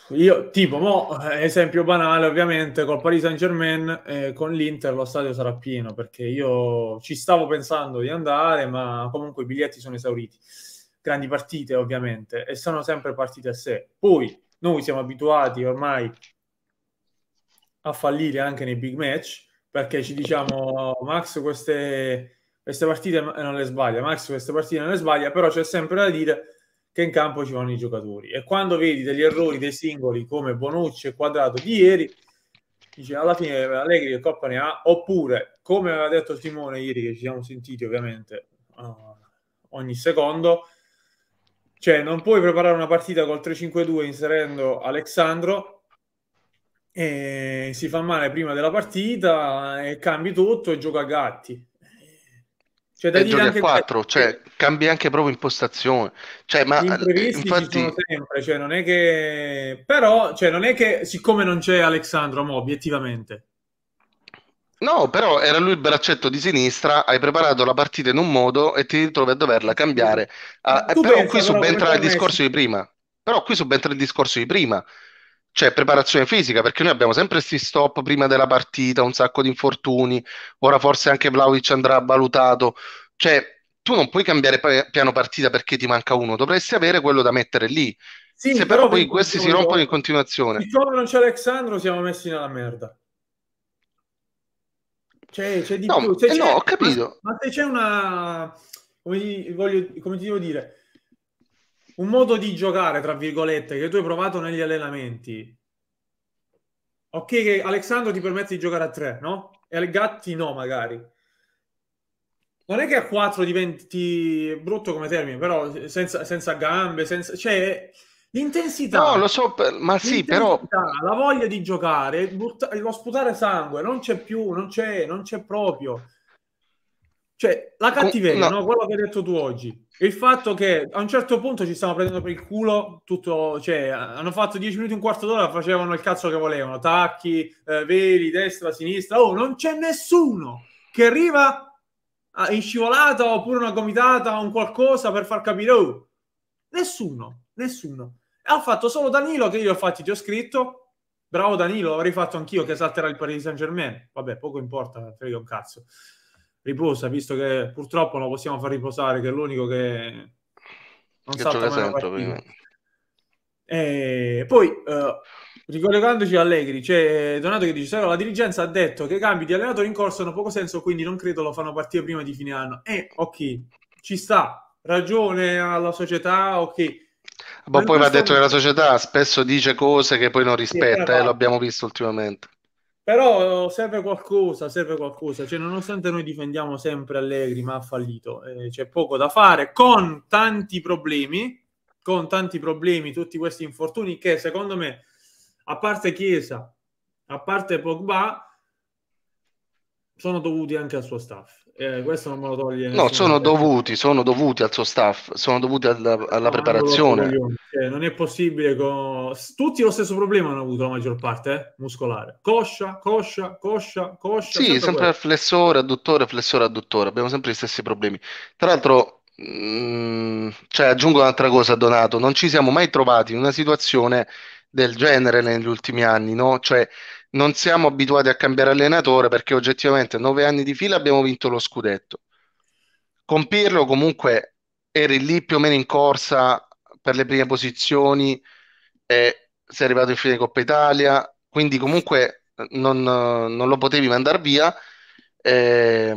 io tipo, mo, eh, esempio banale ovviamente, col Paris Saint Germain eh, con l'Inter lo stadio sarà pieno perché io ci stavo pensando di andare, ma comunque i biglietti sono esauriti. Grandi partite ovviamente e sono sempre partite a sé. Poi noi siamo abituati ormai a fallire anche nei big match perché ci diciamo Max queste, queste partite non le sbaglia, Max queste partite non le sbaglia, però c'è sempre da dire che in campo ci vanno i giocatori e quando vedi degli errori dei singoli come Bonucci e Quadrato di ieri dice alla fine Allegri e Coppa ne ha oppure come aveva detto Simone ieri che ci siamo sentiti ovviamente uh, ogni secondo cioè, non puoi preparare una partita col 3-5-2 inserendo Alexandro e si fa male prima della partita e cambi tutto e gioca a gatti. Cioè, da e giochi anche a 4, cioè, cambi anche proprio impostazione. Cioè, ma infatti... sempre, cioè, non è che... Però, cioè, non è che siccome non c'è Alexandro, mo, obiettivamente, No, però era lui il braccetto di sinistra, hai preparato la partita in un modo e ti ritrovi a doverla cambiare. Ah, eh, Tu però pensa qui però come subentra il permesso. discorso di prima. Però qui subentra il discorso di prima. Cioè preparazione fisica, perché noi abbiamo sempre questi stop prima della partita, un sacco di infortuni, ora forse anche Vlaovic andrà valutato. Cioè, tu non puoi cambiare piano partita perché ti manca uno, dovresti avere quello da mettere lì. Sì, Se però però per poi questi si rompono in continuazione, siccome non c'è Alexandro siamo messi nella merda. C'è, c'è di no, più. Se eh no, ho capito. Ma, ma, se c'è una... Come, voglio, come ti devo dire? Un modo di giocare, tra virgolette, che tu hai provato negli allenamenti. Ok che Alessandro ti permette di giocare a tre, no? E al Gatti no, magari. Non è che a quattro diventi brutto come termine, però senza, senza gambe, senza... Cioè, L'intensità. No, lo so, ma sì, però... La voglia di giocare, butta, lo sputare sangue, non c'è più, non c'è, non c'è proprio. Cioè, la cattiveria, no. no? quello che hai detto tu oggi. Il fatto che a un certo punto ci stanno prendendo per il culo, tutto, cioè, hanno fatto 10 minuti, un quarto d'ora, facevano il cazzo che volevano, tacchi, eh, veli, destra, sinistra. Oh, non c'è nessuno che arriva ah, in scivolata oppure una gomitata o un qualcosa per far capire, oh, nessuno, nessuno. Ha fatto solo Danilo che io ho fatti, ti ho scritto. Bravo Danilo, avrei fatto anch'io che salterà il Paris Saint Germain. Vabbè, poco importa, frega un cazzo. Riposa, visto che purtroppo non possiamo far riposare, che è l'unico che non che salta mai e poi eh, ricollegandoci a Allegri, c'è Donato che dice: Sarò la dirigenza ha detto che i cambi di allenatore in corso hanno poco senso, quindi non credo lo fanno partire prima di fine anno. E eh, ok, ci sta, ragione alla società, ok ma poi va detto che la società spesso dice cose che poi non rispetta, eh, lo abbiamo visto ultimamente. Però serve qualcosa, serve qualcosa, cioè, nonostante noi difendiamo sempre Allegri, ma ha fallito, eh, c'è poco da fare con tanti problemi, con tanti problemi, tutti questi infortuni che secondo me, a parte Chiesa, a parte Pogba, sono dovuti anche al suo staff eh, questo non me lo toglie. No, sono dovuti, sono dovuti, al suo staff, sono dovuti alla, ah, alla no, preparazione. Cioè, non, è possibile. Con... Tutti lo stesso problema hanno avuto la maggior parte eh? muscolare. Coscia, coscia, coscia, coscia. Sì, sempre, sempre flessore, adduttore, flessore, adduttore. Abbiamo sempre gli stessi problemi. Tra l'altro, mh, mm, cioè, aggiungo un'altra cosa, Donato, non ci siamo mai trovati in una situazione del genere negli ultimi anni, no? Cioè, non siamo abituati a cambiare allenatore perché oggettivamente nove anni di fila abbiamo vinto lo scudetto. Con Pirlo comunque eri lì più o meno in corsa per le prime posizioni, e sei arrivato in fine Coppa Italia, quindi comunque eh, non, non lo potevi mandare via. Eh,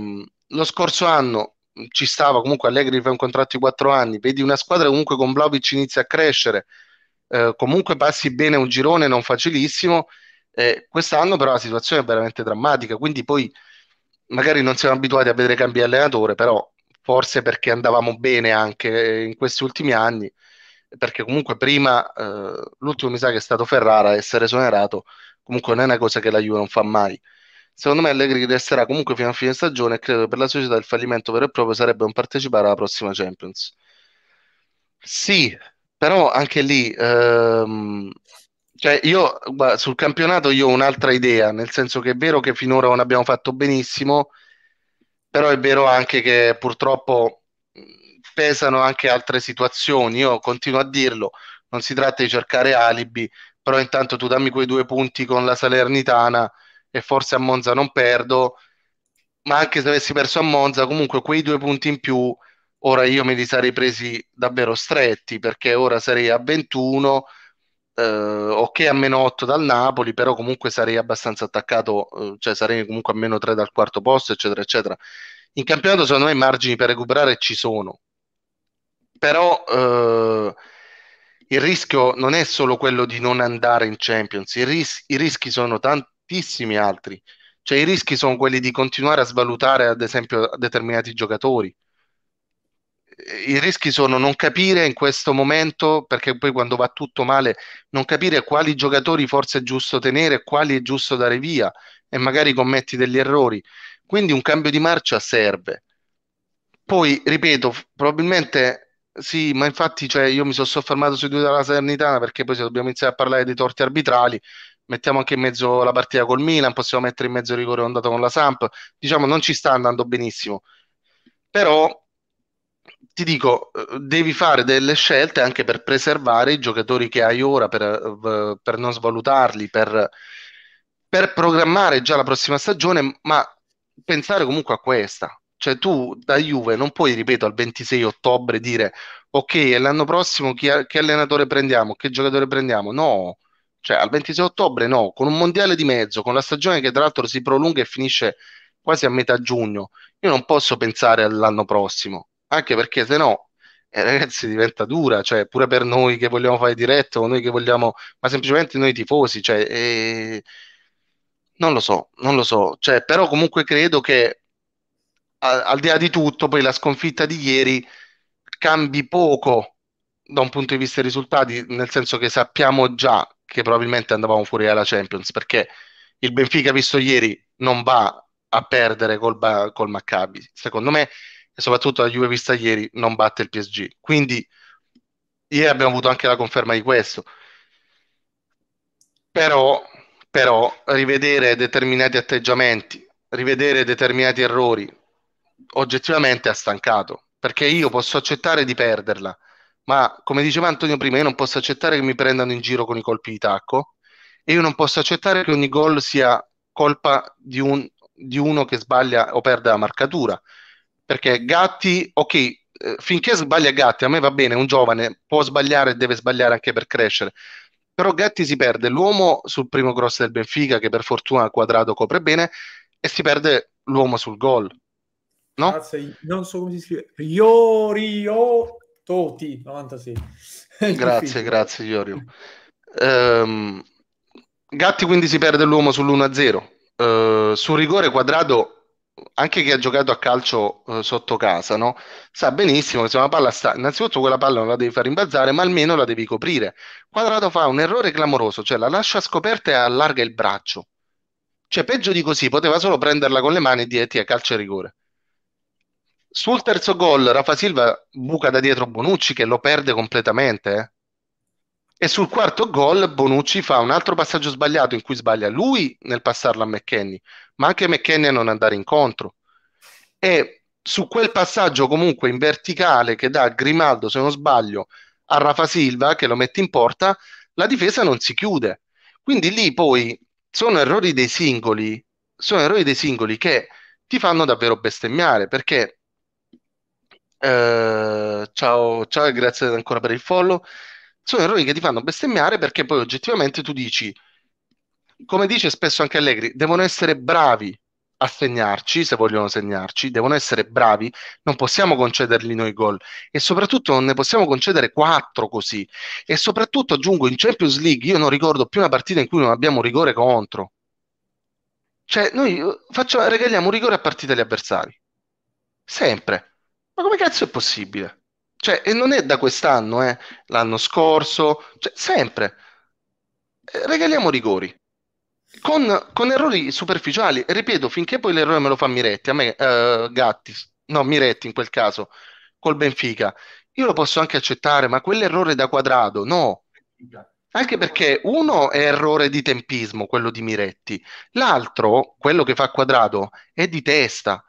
lo scorso anno ci stava comunque Allegri fa un contratto di quattro anni, vedi una squadra comunque con Vlaovic inizia a crescere, eh, comunque passi bene un girone non facilissimo eh, quest'anno però la situazione è veramente drammatica, quindi poi magari non siamo abituati a vedere cambi di allenatore, però forse perché andavamo bene anche in questi ultimi anni, perché comunque prima eh, l'ultimo mi sa che è stato Ferrara a essere esonerato, comunque non è una cosa che la Juve non fa mai. Secondo me Allegri resterà comunque fino a fine stagione e credo che per la società il fallimento vero e proprio sarebbe non partecipare alla prossima Champions. Sì, però anche lì ehm, cioè, io sul campionato io ho un'altra idea, nel senso che è vero che finora non abbiamo fatto benissimo, però è vero anche che purtroppo pesano anche altre situazioni. Io continuo a dirlo, non si tratta di cercare alibi, però intanto tu dammi quei due punti con la Salernitana e forse a Monza non perdo, ma anche se avessi perso a Monza, comunque quei due punti in più ora io me li sarei presi davvero stretti, perché ora sarei a 21 Uh, ok a meno 8 dal Napoli, però comunque sarei abbastanza attaccato, uh, cioè sarei comunque a meno 3 dal quarto posto, eccetera, eccetera. In campionato secondo me i margini per recuperare ci sono, però uh, il rischio non è solo quello di non andare in Champions, i, ris- i, rischi sono tantissimi altri, cioè i rischi sono quelli di continuare a svalutare ad esempio determinati giocatori, i rischi sono non capire in questo momento, perché poi quando va tutto male, non capire quali giocatori forse è giusto tenere, quali è giusto dare via e magari commetti degli errori. Quindi un cambio di marcia serve. Poi, ripeto, probabilmente sì, ma infatti cioè, io mi sono soffermato sui due della Salernitana perché poi se dobbiamo iniziare a parlare dei torti arbitrali, mettiamo anche in mezzo la partita col Milan, possiamo mettere in mezzo il rigore ondato con la Samp, diciamo non ci sta andando benissimo. Però ti dico, eh, devi fare delle scelte anche per preservare i giocatori che hai ora, per, eh, per non svalutarli, per, per, programmare già la prossima stagione, ma pensare comunque a questa. Cioè tu da Juve non puoi, ripeto, al 26 ottobre dire ok, e l'anno prossimo chi, che allenatore prendiamo, che giocatore prendiamo? No, cioè al 26 ottobre no, con un mondiale di mezzo, con la stagione che tra l'altro si prolunga e finisce quasi a metà giugno, io non posso pensare all'anno prossimo anche perché se no eh, ragazzi diventa dura, cioè pure per noi che vogliamo fare diretto noi che vogliamo, ma semplicemente noi tifosi, cioè, eh, non lo so, non lo so, cioè, però comunque credo che al di là di tutto poi la sconfitta di ieri cambi poco da un punto di vista dei risultati, nel senso che sappiamo già che probabilmente andavamo fuori dalla Champions, perché il Benfica visto ieri non va a perdere col, col Maccabi, secondo me e soprattutto la Juve vista ieri non batte il PSG. Quindi ieri abbiamo avuto anche la conferma di questo. Però, però rivedere determinati atteggiamenti, rivedere determinati errori, oggettivamente ha stancato, perché io posso accettare di perderla, ma come diceva Antonio prima, io non posso accettare che mi prendano in giro con i colpi di tacco e io non posso accettare che ogni gol sia colpa di, un, di uno che sbaglia o perde la marcatura. Perché Gatti, ok, eh, finché sbaglia Gatti, a me va bene, un giovane può sbagliare e deve sbagliare anche per crescere. Però Gatti si perde l'uomo sul primo cross del Benfica, che per fortuna quadrato copre bene, e si perde l'uomo sul gol. No? Grazie, ah, non so come si scrive. Iorio Toti, 96. grazie, grazie Iorio. Um, ehm, Gatti quindi si perde l'uomo sull'1-0. Uh, eh, sul rigore quadrato anche chi ha giocato a calcio eh, sotto casa, no? sa benissimo che se una palla sta, innanzitutto quella palla non la devi far rimbalzare, ma almeno la devi coprire. Quadrato fa un errore clamoroso, cioè la lascia scoperta e allarga il braccio. Cioè, peggio di così, poteva solo prenderla con le mani e dire eh, a calcio e rigore. Sul terzo gol, Rafa Silva buca da dietro Bonucci che lo perde completamente. Eh? E sul quarto gol Bonucci fa un altro passaggio sbagliato in cui sbaglia lui nel passarla a McKenny, ma anche McKenna non andare incontro. E su quel passaggio comunque in verticale che dà Grimaldo, se non sbaglio, a Rafa Silva, che lo mette in porta, la difesa non si chiude. Quindi lì poi sono errori dei singoli, sono errori dei singoli che ti fanno davvero bestemmiare, perché eh, ciao, ciao e grazie ancora per il follow, sono errori che ti fanno bestemmiare perché poi oggettivamente tu dici come dice spesso anche Allegri, devono essere bravi a segnarci, se vogliono segnarci, devono essere bravi, non possiamo concedergli noi gol e soprattutto non ne possiamo concedere quattro così e soprattutto aggiungo in Champions League io non ricordo più una partita in cui non abbiamo rigore contro. Cioè noi eh, facciamo, regaliamo un rigore a partita agli avversari. Sempre. Ma come cazzo è possibile? Cioè, e non è da quest'anno, eh, l'anno scorso, cioè, sempre. Eh, regaliamo rigori. Con, con, errori superficiali, ripeto, finché poi l'errore me lo fa Miretti, a me uh, Gatti, no Miretti in quel caso, col Benfica, io lo posso anche accettare, ma quell'errore da quadrato, no. Anche perché uno è errore di tempismo, quello di Miretti, l'altro, quello che fa quadrato, è di testa.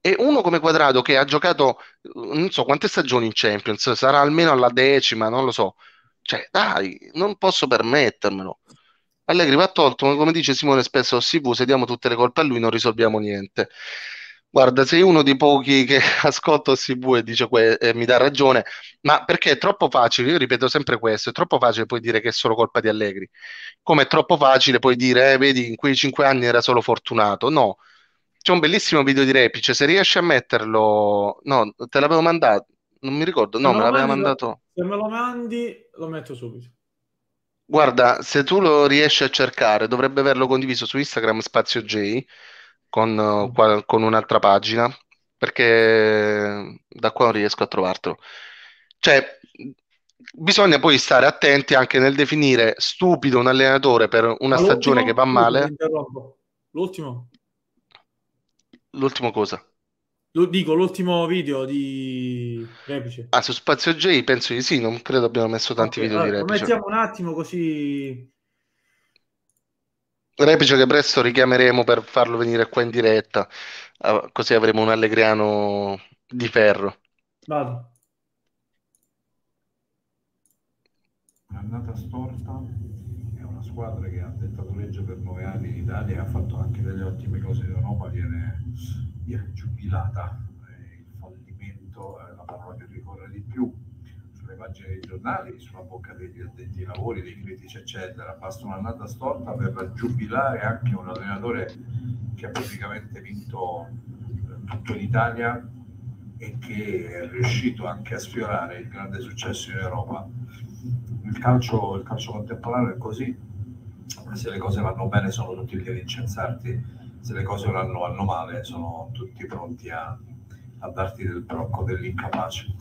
E uno come quadrato che ha giocato eh, non so quante stagioni in Champions, sarà almeno alla decima, non lo so. Cioè, dai, non posso permettermelo. Allegri va tolto, come dice Simone spesso a CV, se diamo tutte le colpe a lui non risolviamo niente. Guarda, sei uno dei pochi che ascolta CV e dice e mi dà ragione, ma perché è troppo facile, io ripeto sempre questo, è troppo facile poi dire che è solo colpa di Allegri, come è troppo facile poi dire, eh, vedi, in quei cinque anni era solo fortunato, no. C'è un bellissimo video di Repice, se riesci a metterlo, no, te l'avevo mandato, non mi ricordo, no, me, me l'aveva mando, mandato. Se me lo mandi lo metto subito. Guarda, se tu lo riesci a cercare, dovrebbe averlo condiviso su Instagram Spazio J con, eh, mm. con un'altra pagina, perché da qua non riesco a trovartelo. Cioè, bisogna poi stare attenti anche nel definire stupido un allenatore per una stagione che l'ultimo, va scusa, ti male. interrompo. L'ultimo, L'ultimo cosa? Lo dico, l'ultimo video di Repice. Ah, su Spazio J penso di sì, non credo abbiano messo tanti okay, video allora, di Repice. Mettiamo un attimo così... Repice che presto richiameremo per farlo venire qua in diretta, ah, così avremo un allegriano di ferro. Vado. L'annata storta una squadra che ha dettato legge per nove anni in Italia e ha fatto anche delle ottime cose in Europa viene, viene giubilata. Eh, il fallimento è la parola che ricorre di più sulle pagine dei giornali, sulla bocca degli addetti ai lavori, dei critici, eccetera. Basta un'annata storta per giubilare anche un allenatore che ha praticamente vinto eh, tutto l'Italia e che è riuscito anche a sfiorare il grande successo in Europa. Il calcio, il calcio contemporaneo è così, se le cose vanno bene sono tutti lì a incensarti, se le cose vanno, vanno male sono tutti pronti a, a darti del brocco dell'incapace.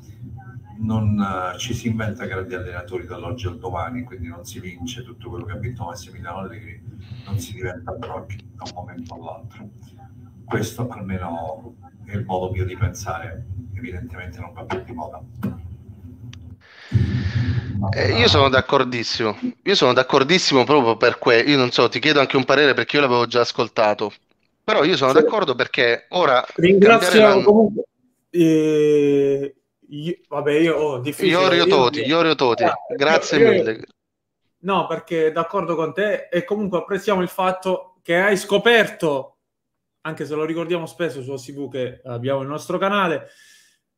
Non uh, ci si inventa grandi allenatori dall'oggi al domani, quindi non si vince tutto quello che ha vinto Massimiliano Allegri, non si diventa brocchi da un momento all'altro. Questo almeno è il modo mio di pensare, evidentemente non va più di moda. Eh, io sono d'accordissimo, io sono d'accordissimo proprio per questo, io non so, ti chiedo anche un parere perché io l'avevo già ascoltato, però io sono sì. d'accordo perché ora... Ringrazio comunque... Eh, io, vabbè, io ho oh, difficile... Iorio Toti, Iorio Toti, ah, grazie io, mille. No, perché d'accordo con te e comunque apprezziamo il fatto che hai scoperto, anche se lo ricordiamo spesso su Ossibu che abbiamo il nostro canale,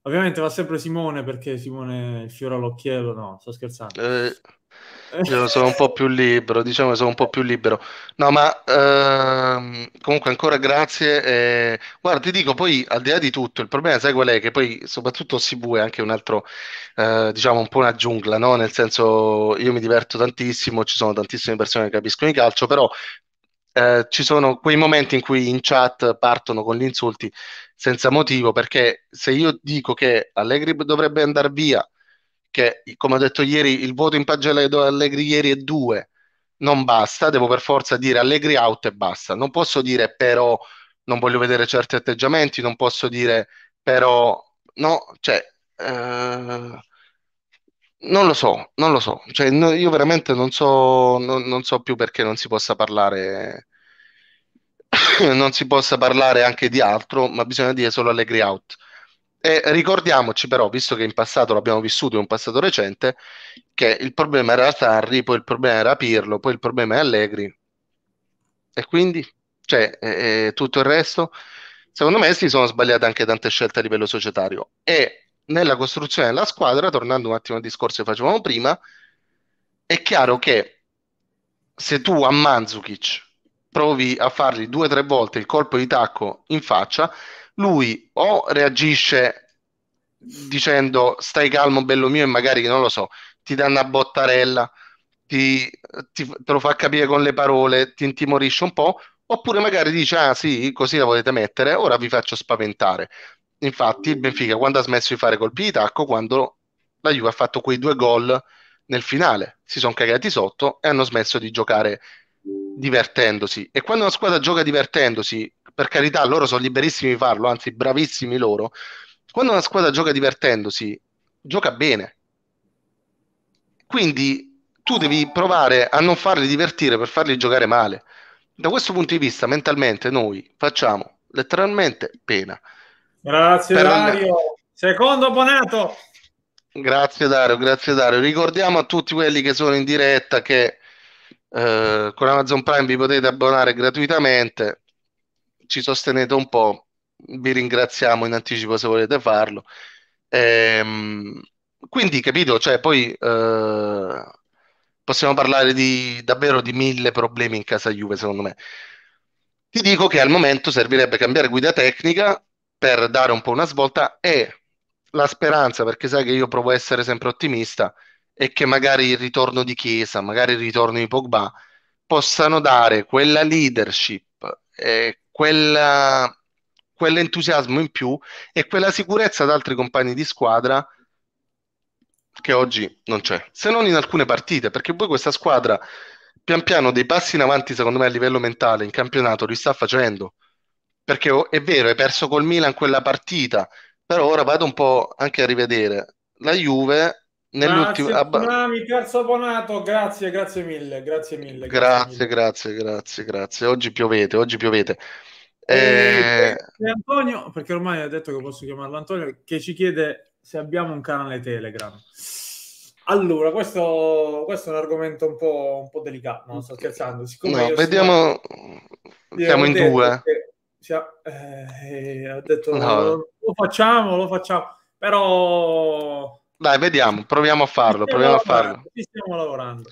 Ovviamente va sempre Simone perché Simone il fiore all'occhiello, no, sto scherzando. Eh, io sono un po' più libero, diciamo che sono un po' più libero. No, ma ehm, comunque ancora grazie. Eh, guarda, ti dico poi, al di là di tutto, il problema sai qual è? Che poi soprattutto Sibu è anche un altro, eh, diciamo, un po' una giungla, no? Nel senso, io mi diverto tantissimo, ci sono tantissime persone che capiscono il calcio, però eh, ci sono quei momenti in cui in chat partono con gli insulti senza motivo, perché se io dico che Allegri dovrebbe andare via, che come ho detto ieri il voto in pagella di Allegri ieri è 2, non basta, devo per forza dire Allegri out e basta. Non posso dire però non voglio vedere certi atteggiamenti, non posso dire però no, cioè... Eh non lo so, non lo so, cioè, no, io veramente non so, non, non so più perché non si possa parlare, non si possa parlare anche di altro, ma bisogna dire solo Allegri out. E ricordiamoci però, visto che in passato l'abbiamo vissuto, in un passato recente, che il problema era Sarri, poi il problema era Pirlo, poi il problema è Allegri. E quindi, cioè, e, e tutto il resto, secondo me si sono sbagliate anche tante scelte a livello societario. E nella costruzione della squadra, tornando un attimo al discorso che facevamo prima, è chiaro che se tu a Manzukic provi a fargli due o tre volte il colpo di tacco in faccia, lui o reagisce dicendo stai calmo bello mio e magari non lo so ti dà una bottarella ti, ti, te lo fa capire con le parole ti intimorisce un po' oppure magari dice ah sì così la volete mettere ora vi faccio spaventare Infatti, il Benfica quando ha smesso di fare colpi di tacco, quando la Juve ha fatto quei due gol nel finale, si sono cagati sotto e hanno smesso di giocare divertendosi. E quando una squadra gioca divertendosi, per carità, loro sono liberissimi di farlo, anzi, bravissimi loro. Quando una squadra gioca divertendosi, gioca bene. Quindi tu devi provare a non farli divertire per farli giocare male. Da questo punto di vista, mentalmente, noi facciamo letteralmente pena. Grazie per Dario. And- Secondo abbonato. Grazie Dario, grazie Dario. Ricordiamo a tutti quelli che sono in diretta che eh, con Amazon Prime vi potete abbonare gratuitamente, ci sostenete un po', vi ringraziamo in anticipo se volete farlo. Ehm, quindi capito, cioè poi eh, possiamo parlare di, davvero di mille problemi in casa Juve secondo me. Ti dico che al momento servirebbe cambiare guida tecnica per dare un po' una svolta e la speranza, perché sai che io provo a essere sempre ottimista, è che magari il ritorno di Chiesa, magari il ritorno di Pogba, possano dare quella leadership, eh, quella, quell'entusiasmo in più e quella sicurezza ad altri compagni di squadra che oggi non c'è, se non in alcune partite, perché poi questa squadra pian piano dei passi in avanti, secondo me, a livello mentale in campionato li sta facendo perché è vero, hai perso col Milan quella partita, però ora vado un po' anche a rivedere. La Juve nell'ultima. Grazie, abba... Ah, Bonami, terzo abbonato, grazie, grazie mille, grazie mille. Grazie, grazie, grazie, grazie. grazie. Oggi piovete, oggi piovete. Eh... E Antonio, perché ormai ha detto che posso chiamarlo Antonio, che ci chiede se abbiamo un canale Telegram. Allora, questo, questo è un argomento un po', un po', delicato, non sto scherzando. Siccome no, vediamo, sto... siamo in due. Che sia, eh, ho detto no. lo, lo, facciamo, lo facciamo, però... Dai, vediamo, proviamo a farlo, proviamo a farlo. Ci stiamo lavorando.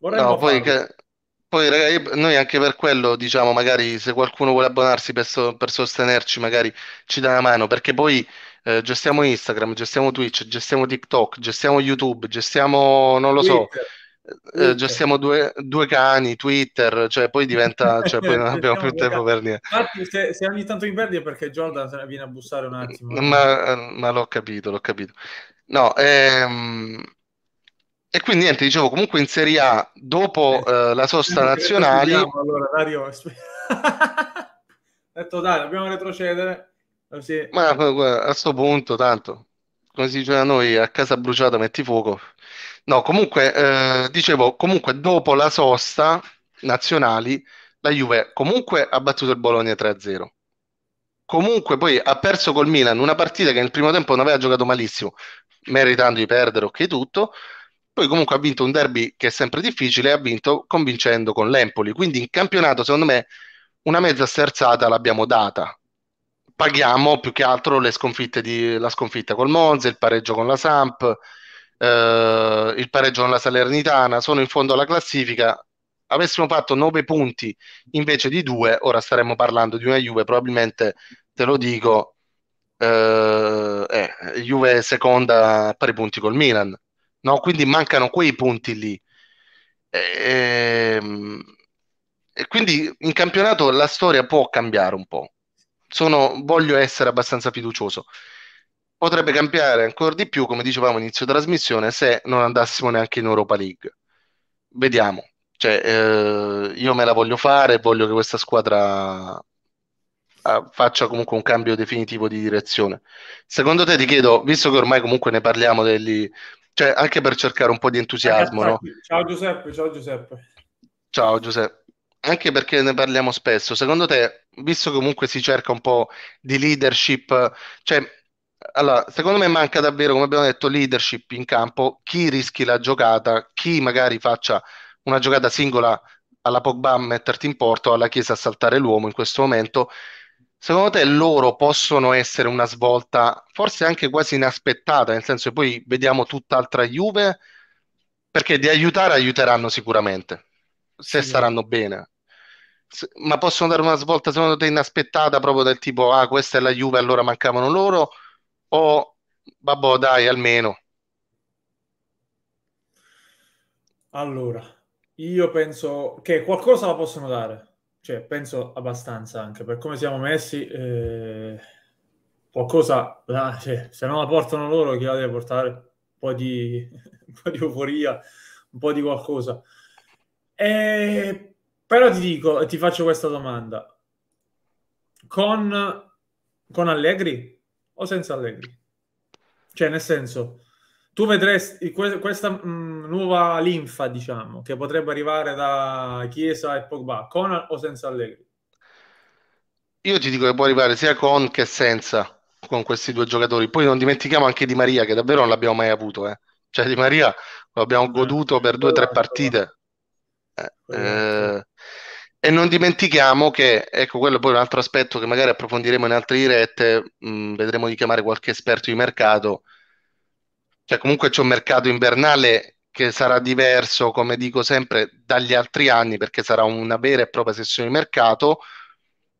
Vorremmo no, poi che... Poi, ragazzi, noi anche per quello, diciamo, magari se qualcuno vuole abbonarsi per, so- per sostenerci, magari ci dà una mano, perché poi eh, gestiamo Instagram, gestiamo Twitch, gestiamo TikTok, gestiamo YouTube, gestiamo, non lo Twitter. so, eh, eh gestiamo due, due, cani, Twitter, cioè poi diventa, cioè poi non abbiamo più diciamo tempo per niente. Infatti se, se ogni tanto mi perdi è perché Jordan viene a bussare un attimo. Ma, ma l'ho capito, l'ho capito. No, ehm... E quindi niente, dicevo comunque in Serie A, dopo eh, eh la sosta nazionale... Allora, Dario, detto dai, dobbiamo retrocedere. Sì. Ma eh, a questo punto tanto come si dice da noi, a casa bruciata metti fuoco. No, comunque, eh, dicevo, comunque dopo la sosta nazionali, la Juve comunque ha battuto il Bologna 3-0. Comunque poi ha perso col Milan una partita che nel primo tempo non aveva giocato malissimo, meritando di perdere, ok tutto. Poi comunque ha vinto un derby che è sempre difficile ha vinto convincendo con l'Empoli. Quindi in campionato, secondo me, una mezza sterzata l'abbiamo data paghiamo più che altro le sconfitte di, la sconfitta col Monza, il pareggio con la Samp, eh, il pareggio con la Salernitana, sono in fondo alla classifica. Avessimo fatto 9 punti invece di 2, ora staremmo parlando di una Juve, probabilmente te lo dico, eh, eh, Juve seconda per i punti col Milan. No? Quindi mancano quei punti lì. E, ehm, e, e quindi in campionato la storia può cambiare un po' sono, voglio essere abbastanza fiducioso. Potrebbe cambiare ancora di più, come dicevamo all'inizio della trasmissione, se non andassimo neanche in Europa League. Vediamo. Cioè, eh, io me la voglio fare, voglio che questa squadra ah, faccia comunque un cambio definitivo di direzione. Secondo te ti chiedo, visto che ormai comunque ne parliamo degli... cioè anche per cercare un po' di entusiasmo, no? Ciao Giuseppe, ciao Giuseppe. Ciao Giuseppe. Anche perché ne parliamo spesso, secondo te visto che comunque si cerca un po' di leadership, cioè, allora, secondo me manca davvero, come abbiamo detto, leadership in campo, chi rischi la giocata, chi magari faccia una giocata singola alla Pogba a metterti in porto, alla Chiesa a saltare l'uomo in questo momento. Secondo te loro possono essere una svolta forse anche quasi inaspettata, nel senso che poi vediamo tutt'altra Juve, perché di aiutare aiuteranno sicuramente, se sì, staranno bene ma possono dare una svolta secondo te inaspettata proprio del tipo ah questa è la Juve allora mancavano loro o vabbè dai almeno allora io penso che qualcosa la possono dare cioè penso abbastanza anche per come siamo messi eh, qualcosa ah, cioè, se non la portano loro chi la deve portare un po' di, un po di euforia un po' di qualcosa e però ti dico, e ti faccio questa domanda. Con, con Allegri o senza Allegri? Cioè, nel senso, tu vedresti questa mh, mm, nuova linfa, diciamo, che potrebbe arrivare da Chiesa e Pogba, con o senza Allegri? Io ti dico che può arrivare sia con che senza, con questi due giocatori. Poi non dimentichiamo anche Di Maria, che davvero non l'abbiamo mai avuto, eh. Cioè, Di Maria lo abbiamo eh, goduto per due o tre partite. Eh, eh, e non dimentichiamo che, ecco, quello è poi un altro aspetto che magari approfondiremo in altre dirette, mh, vedremo di chiamare qualche esperto di mercato, cioè comunque c'è un mercato invernale che sarà diverso, come dico sempre, dagli altri anni, perché sarà una vera e propria sessione di mercato,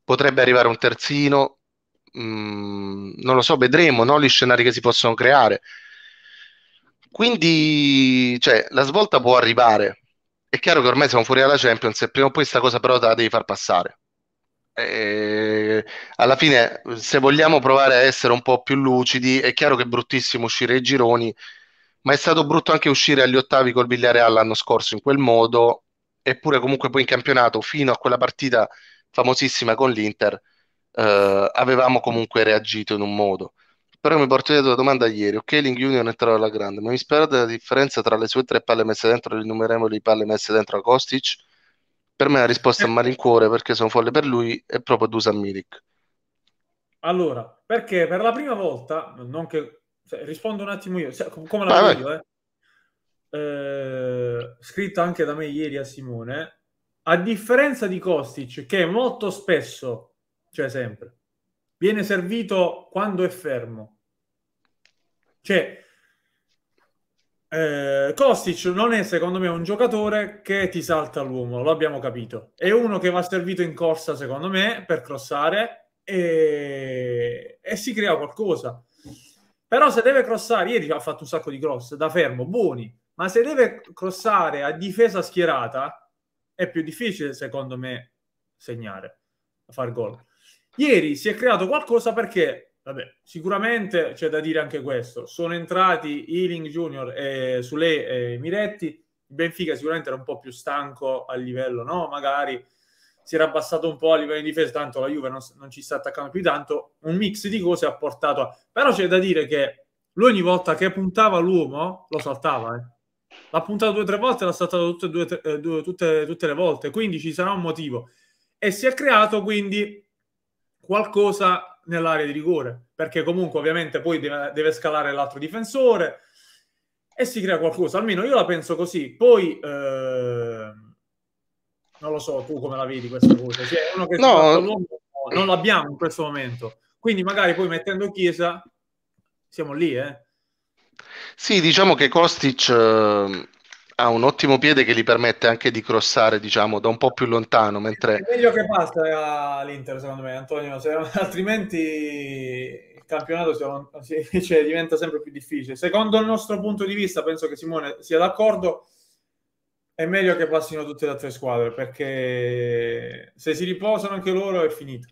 potrebbe arrivare un terzino, mh, non lo so, vedremo no? gli scenari che si possono creare. Quindi cioè, la svolta può arrivare, è chiaro che ormai siamo fuori dalla Champions e prima o poi questa cosa però te la devi far passare. E alla fine, se vogliamo provare a essere un po' più lucidi, è chiaro che è bruttissimo uscire ai gironi, ma è stato brutto anche uscire agli ottavi col Villareal l'anno scorso in quel modo, eppure comunque poi in campionato, fino a quella partita famosissima con l'Inter, eh, avevamo comunque reagito in un modo. Però mi porto via la domanda ieri. Ok, Link Union entrava alla grande, ma mi spera della differenza tra le sue tre palle messe dentro e le innumerevoli palle messe dentro a Kostic? Per me la risposta è malincuore perché sono folle per lui e proprio Dusan Milik. Allora, perché per la prima volta, non che cioè, rispondo un attimo io, cioè, come la vedo, eh. Eh, scritta anche da me ieri a Simone, a differenza di Kostic, che molto spesso, cioè sempre, viene servito quando è fermo, cioè, eh, Kostic non è secondo me un giocatore che ti salta l'uomo, lo abbiamo capito. È uno che va servito in corsa, secondo me, per crossare e, e si crea qualcosa. Però se deve crossare, ieri ha fatto un sacco di cross da fermo, buoni, ma se deve crossare a difesa schierata è più difficile, secondo me, segnare, far gol. Ieri si è creato qualcosa perché Vabbè, sicuramente c'è da dire anche questo. Sono entrati Ealing Junior e Sule e Miretti. Benfica sicuramente era un po' più stanco a livello, no? Magari si era abbassato un po' a livello di difesa, tanto la Juve non, non ci sta attaccando più tanto. Un mix di cose ha portato a... Però c'è da dire che lui ogni volta che puntava l'uomo lo saltava, eh. L'ha puntato due o tre volte, l'ha saltato tutte, due, tre, eh, due, tutte, tutte le volte, quindi ci sarà un motivo. E si è creato quindi qualcosa nell'area di rigore, perché comunque ovviamente poi deve, deve scalare l'altro difensore e si crea qualcosa, almeno io la penso così. Poi eh, non lo so tu come la vedi questa cosa, cioè, uno che no. no, non l'abbiamo in questo momento, quindi magari poi mettendo Chiesa siamo lì, eh. Sì, diciamo che Kostic eh, ha un ottimo piede che gli permette anche di crossare, diciamo, da un po' più lontano. Mentre... È meglio che basta l'Inter, secondo me, Antonio, se, altrimenti il campionato si, cioè, diventa sempre più difficile. Secondo il nostro punto di vista, penso che Simone sia d'accordo, è meglio che passino tutte le altre squadre, perché se si riposano anche loro è finito.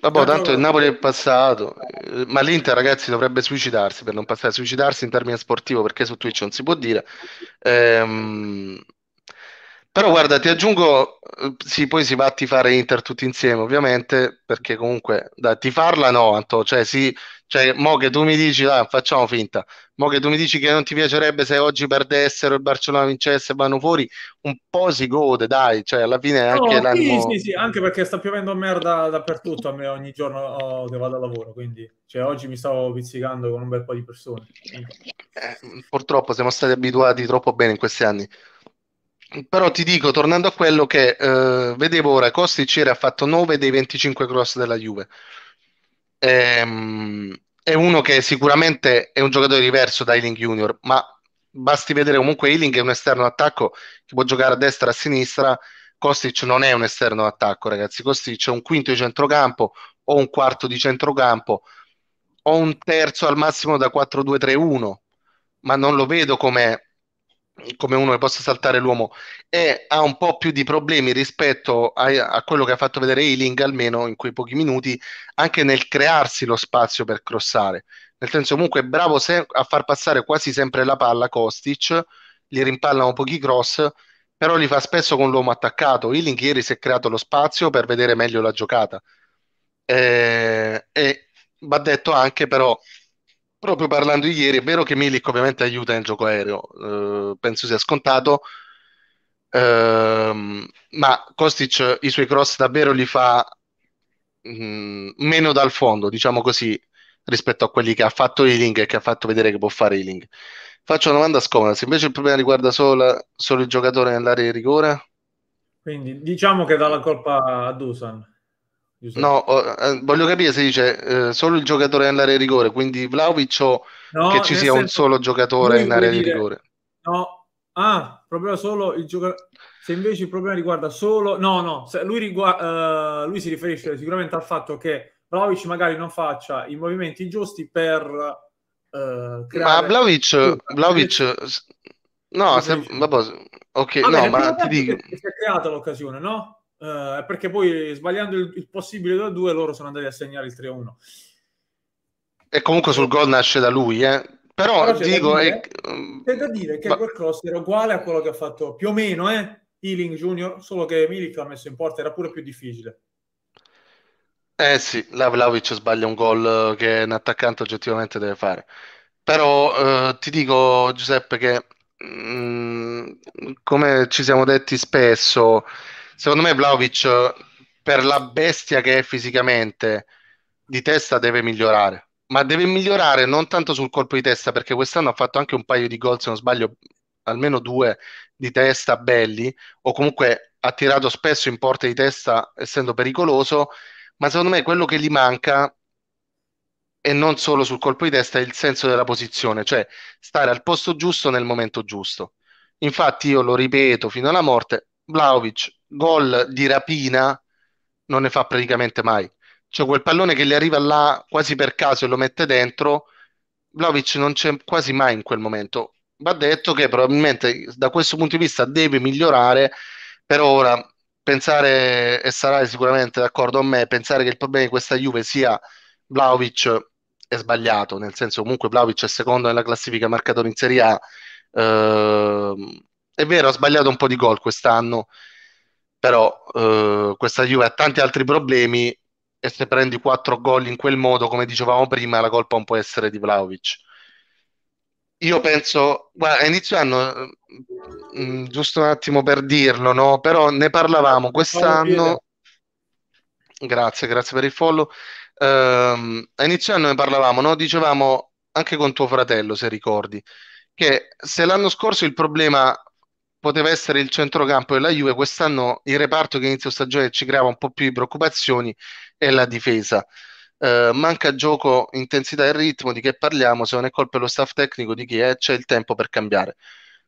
Vabbè, tanto il Napoli è passato, eh, ma l'Inter, ragazzi, dovrebbe suicidarsi per non passare. Suicidarsi in termini sportivo perché su Twitch non si può dire. Ehm... Però guarda, ti aggiungo, eh, sì, poi si va a tifare Inter tutti insieme, ovviamente, perché comunque da tifarla no, Anto, cioè sì, cioè, mo che tu mi dici, ah, facciamo finta, mo che tu mi dici che non ti piacerebbe se oggi perdessero il Barcellona vincesse e vanno fuori, un po' si gode, dai, cioè alla fine è anche no, l'anno... Sì, sì, sì, anche perché sta piovendo merda dappertutto a me ogni giorno oh, che vado al lavoro, quindi cioè, oggi mi stavo pizzicando con un bel po' di persone. Eh, purtroppo siamo stati abituati troppo bene in questi anni però ti dico, tornando a quello che eh, vedevo ora, Kostic ha fatto 9 dei 25 cross della Juve ehm, è uno che sicuramente è un giocatore diverso da Ealing Junior, ma basti vedere comunque Ealing è un esterno attacco che può giocare a destra e a sinistra. Kostic non è un esterno attacco, ragazzi. Kostic è un quinto di centrocampo o un quarto di centrocampo o un terzo al massimo da 4-2-3-1, ma non lo vedo come come uno che possa saltare l'uomo e ha un po' più di problemi rispetto a, a quello che ha fatto vedere Ealing almeno in quei pochi minuti anche nel crearsi lo spazio per crossare nel senso comunque è bravo se- a far passare quasi sempre la palla Kostic gli rimpallano pochi cross però li fa spesso con l'uomo attaccato Ealing ieri si è creato lo spazio per vedere meglio la giocata e, eh, e va detto anche però Proprio parlando di ieri, è vero che Milik ovviamente aiuta in gioco aereo, eh, penso sia scontato, ehm, ma Kostic i suoi cross davvero li fa mh, mm, meno dal fondo, diciamo così, rispetto a quelli che ha fatto Ealing e che ha fatto vedere che può fare Ealing. Faccio una domanda scomoda, se invece il problema riguarda solo, solo il giocatore nell'area di rigore... Quindi diciamo che dà la colpa a Dusan. No, oh, eh, voglio capire se dice eh, solo il giocatore in area di rigore, quindi Vlaovic o no, che ci sia un solo giocatore in area dire, di rigore. No, ah, proprio solo il giocatore. Se invece il problema riguarda solo... No, no, lui, rigua... uh, lui si riferisce sicuramente al fatto che Vlaovic magari non faccia i movimenti giusti per uh, creare... Ma Vlaovic, Vlaovic... No, se, vabbè, ok, Vabbè, no, ma ti dico... Si è creata l'occasione, no? eh, perché poi sbagliando il, il possibile 2-2 loro sono andati a segnare il 3-1. E comunque sul gol nasce da lui, eh? Però, Però c'è dico, da dire, è... Eh, c'è da dire che ma... quel cross era uguale a quello che ha fatto più o meno eh, Ealing Junior, solo che Milik l'ha messo in porta, era pure più difficile. Eh sì, la sbaglia un gol che un attaccante oggettivamente deve fare. Però eh, ti dico, Giuseppe, che mh, mm, come ci siamo detti spesso, secondo me Vlaovic eh, per la bestia che è fisicamente di testa deve migliorare ma deve migliorare non tanto sul colpo di testa perché quest'anno ha fatto anche un paio di gol se non sbaglio almeno due di testa belli o comunque ha tirato spesso in porte di testa essendo pericoloso ma secondo me quello che gli manca e non solo sul colpo di testa è il senso della posizione cioè stare al posto giusto nel momento giusto infatti io lo ripeto fino alla morte Vlaovic gol di rapina non ne fa praticamente mai. Cioè quel pallone che gli arriva là quasi per caso e lo mette dentro, Vlaovic non c'è quasi mai in quel momento. Va detto che probabilmente da questo punto di vista deve migliorare, per ora pensare, e sarai sicuramente d'accordo con me, pensare che il problema di questa Juve sia Vlaovic è sbagliato, nel senso comunque Vlaovic è secondo nella classifica marcatori in Serie A. Eh, è vero, ha sbagliato un po' di gol quest'anno, però eh, questa Juve ha tanti altri problemi e se prendi quattro gol in quel modo, come dicevamo prima, la colpa non può essere di Vlaovic. Io penso, guarda, a inizio anno, mh, eh, mm, giusto un attimo per dirlo, no? però ne parlavamo quest'anno. Grazie, grazie per il follow. Um, a inizio anno ne parlavamo, no? dicevamo anche con tuo fratello, se ricordi, che se l'anno scorso il problema poteva essere il centrocampo della Juve, quest'anno il reparto che inizio stagione ci creava un po' più di preoccupazioni è la difesa. Eh, manca gioco, intensità e ritmo di che parliamo, se non è colpa dello staff tecnico di chi è, c'è il tempo per cambiare.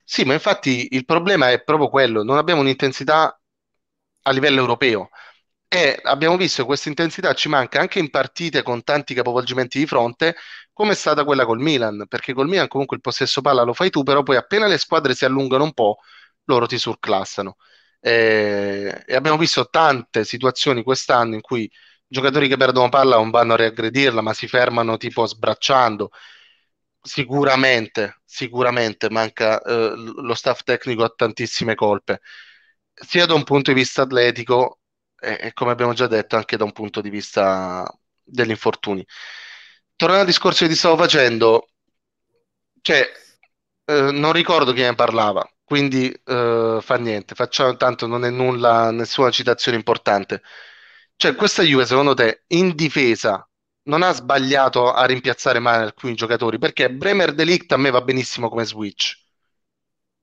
Sì, ma infatti il problema è proprio quello, non abbiamo un'intensità a livello europeo e abbiamo visto che questa intensità ci manca anche in partite con tanti capovolgimenti di fronte, come è stata quella col Milan, perché col Milan comunque il possesso palla lo fai tu, però poi appena le squadre si allungano un po', loro ti surclassano. E, eh, e abbiamo visto tante situazioni quest'anno in cui giocatori che perdono palla non vanno a riaggredirla, ma si fermano tipo sbracciando. Sicuramente, sicuramente manca eh, lo staff tecnico a tantissime colpe, sia da un punto di vista atletico e, e come abbiamo già detto anche da un punto di vista degli infortuni. Tornando al discorso che ti stavo facendo, cioè, eh, non ricordo chi ne parlava, quindi eh, fa niente, facciamo tanto non è nulla, nessuna citazione importante. Cioè, questa Juve, secondo te, in difesa non ha sbagliato a rimpiazzare male alcuni giocatori? Perché Bremer Delict a me va benissimo come switch,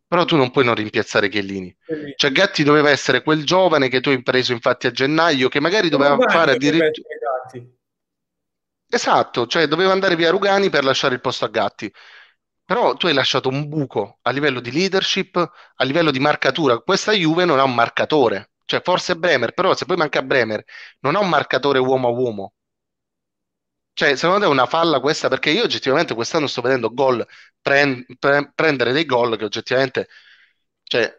però tu non puoi non rimpiazzare Chiellini. Cioè, Gatti doveva essere quel giovane che tu hai preso infatti a gennaio, che magari doveva fare addirittura. Esatto, cioè doveva andare via Rugani per lasciare il posto a Gatti però tu hai lasciato un buco a livello di leadership, a livello di marcatura. Questa Juve non ha un marcatore, cioè forse Bremer, però se poi manca Bremer, non ha un marcatore uomo a uomo. Cioè, secondo te è una falla questa? Perché io oggettivamente quest'anno sto vedendo gol, pre- pre- prendere dei gol che oggettivamente, cioè,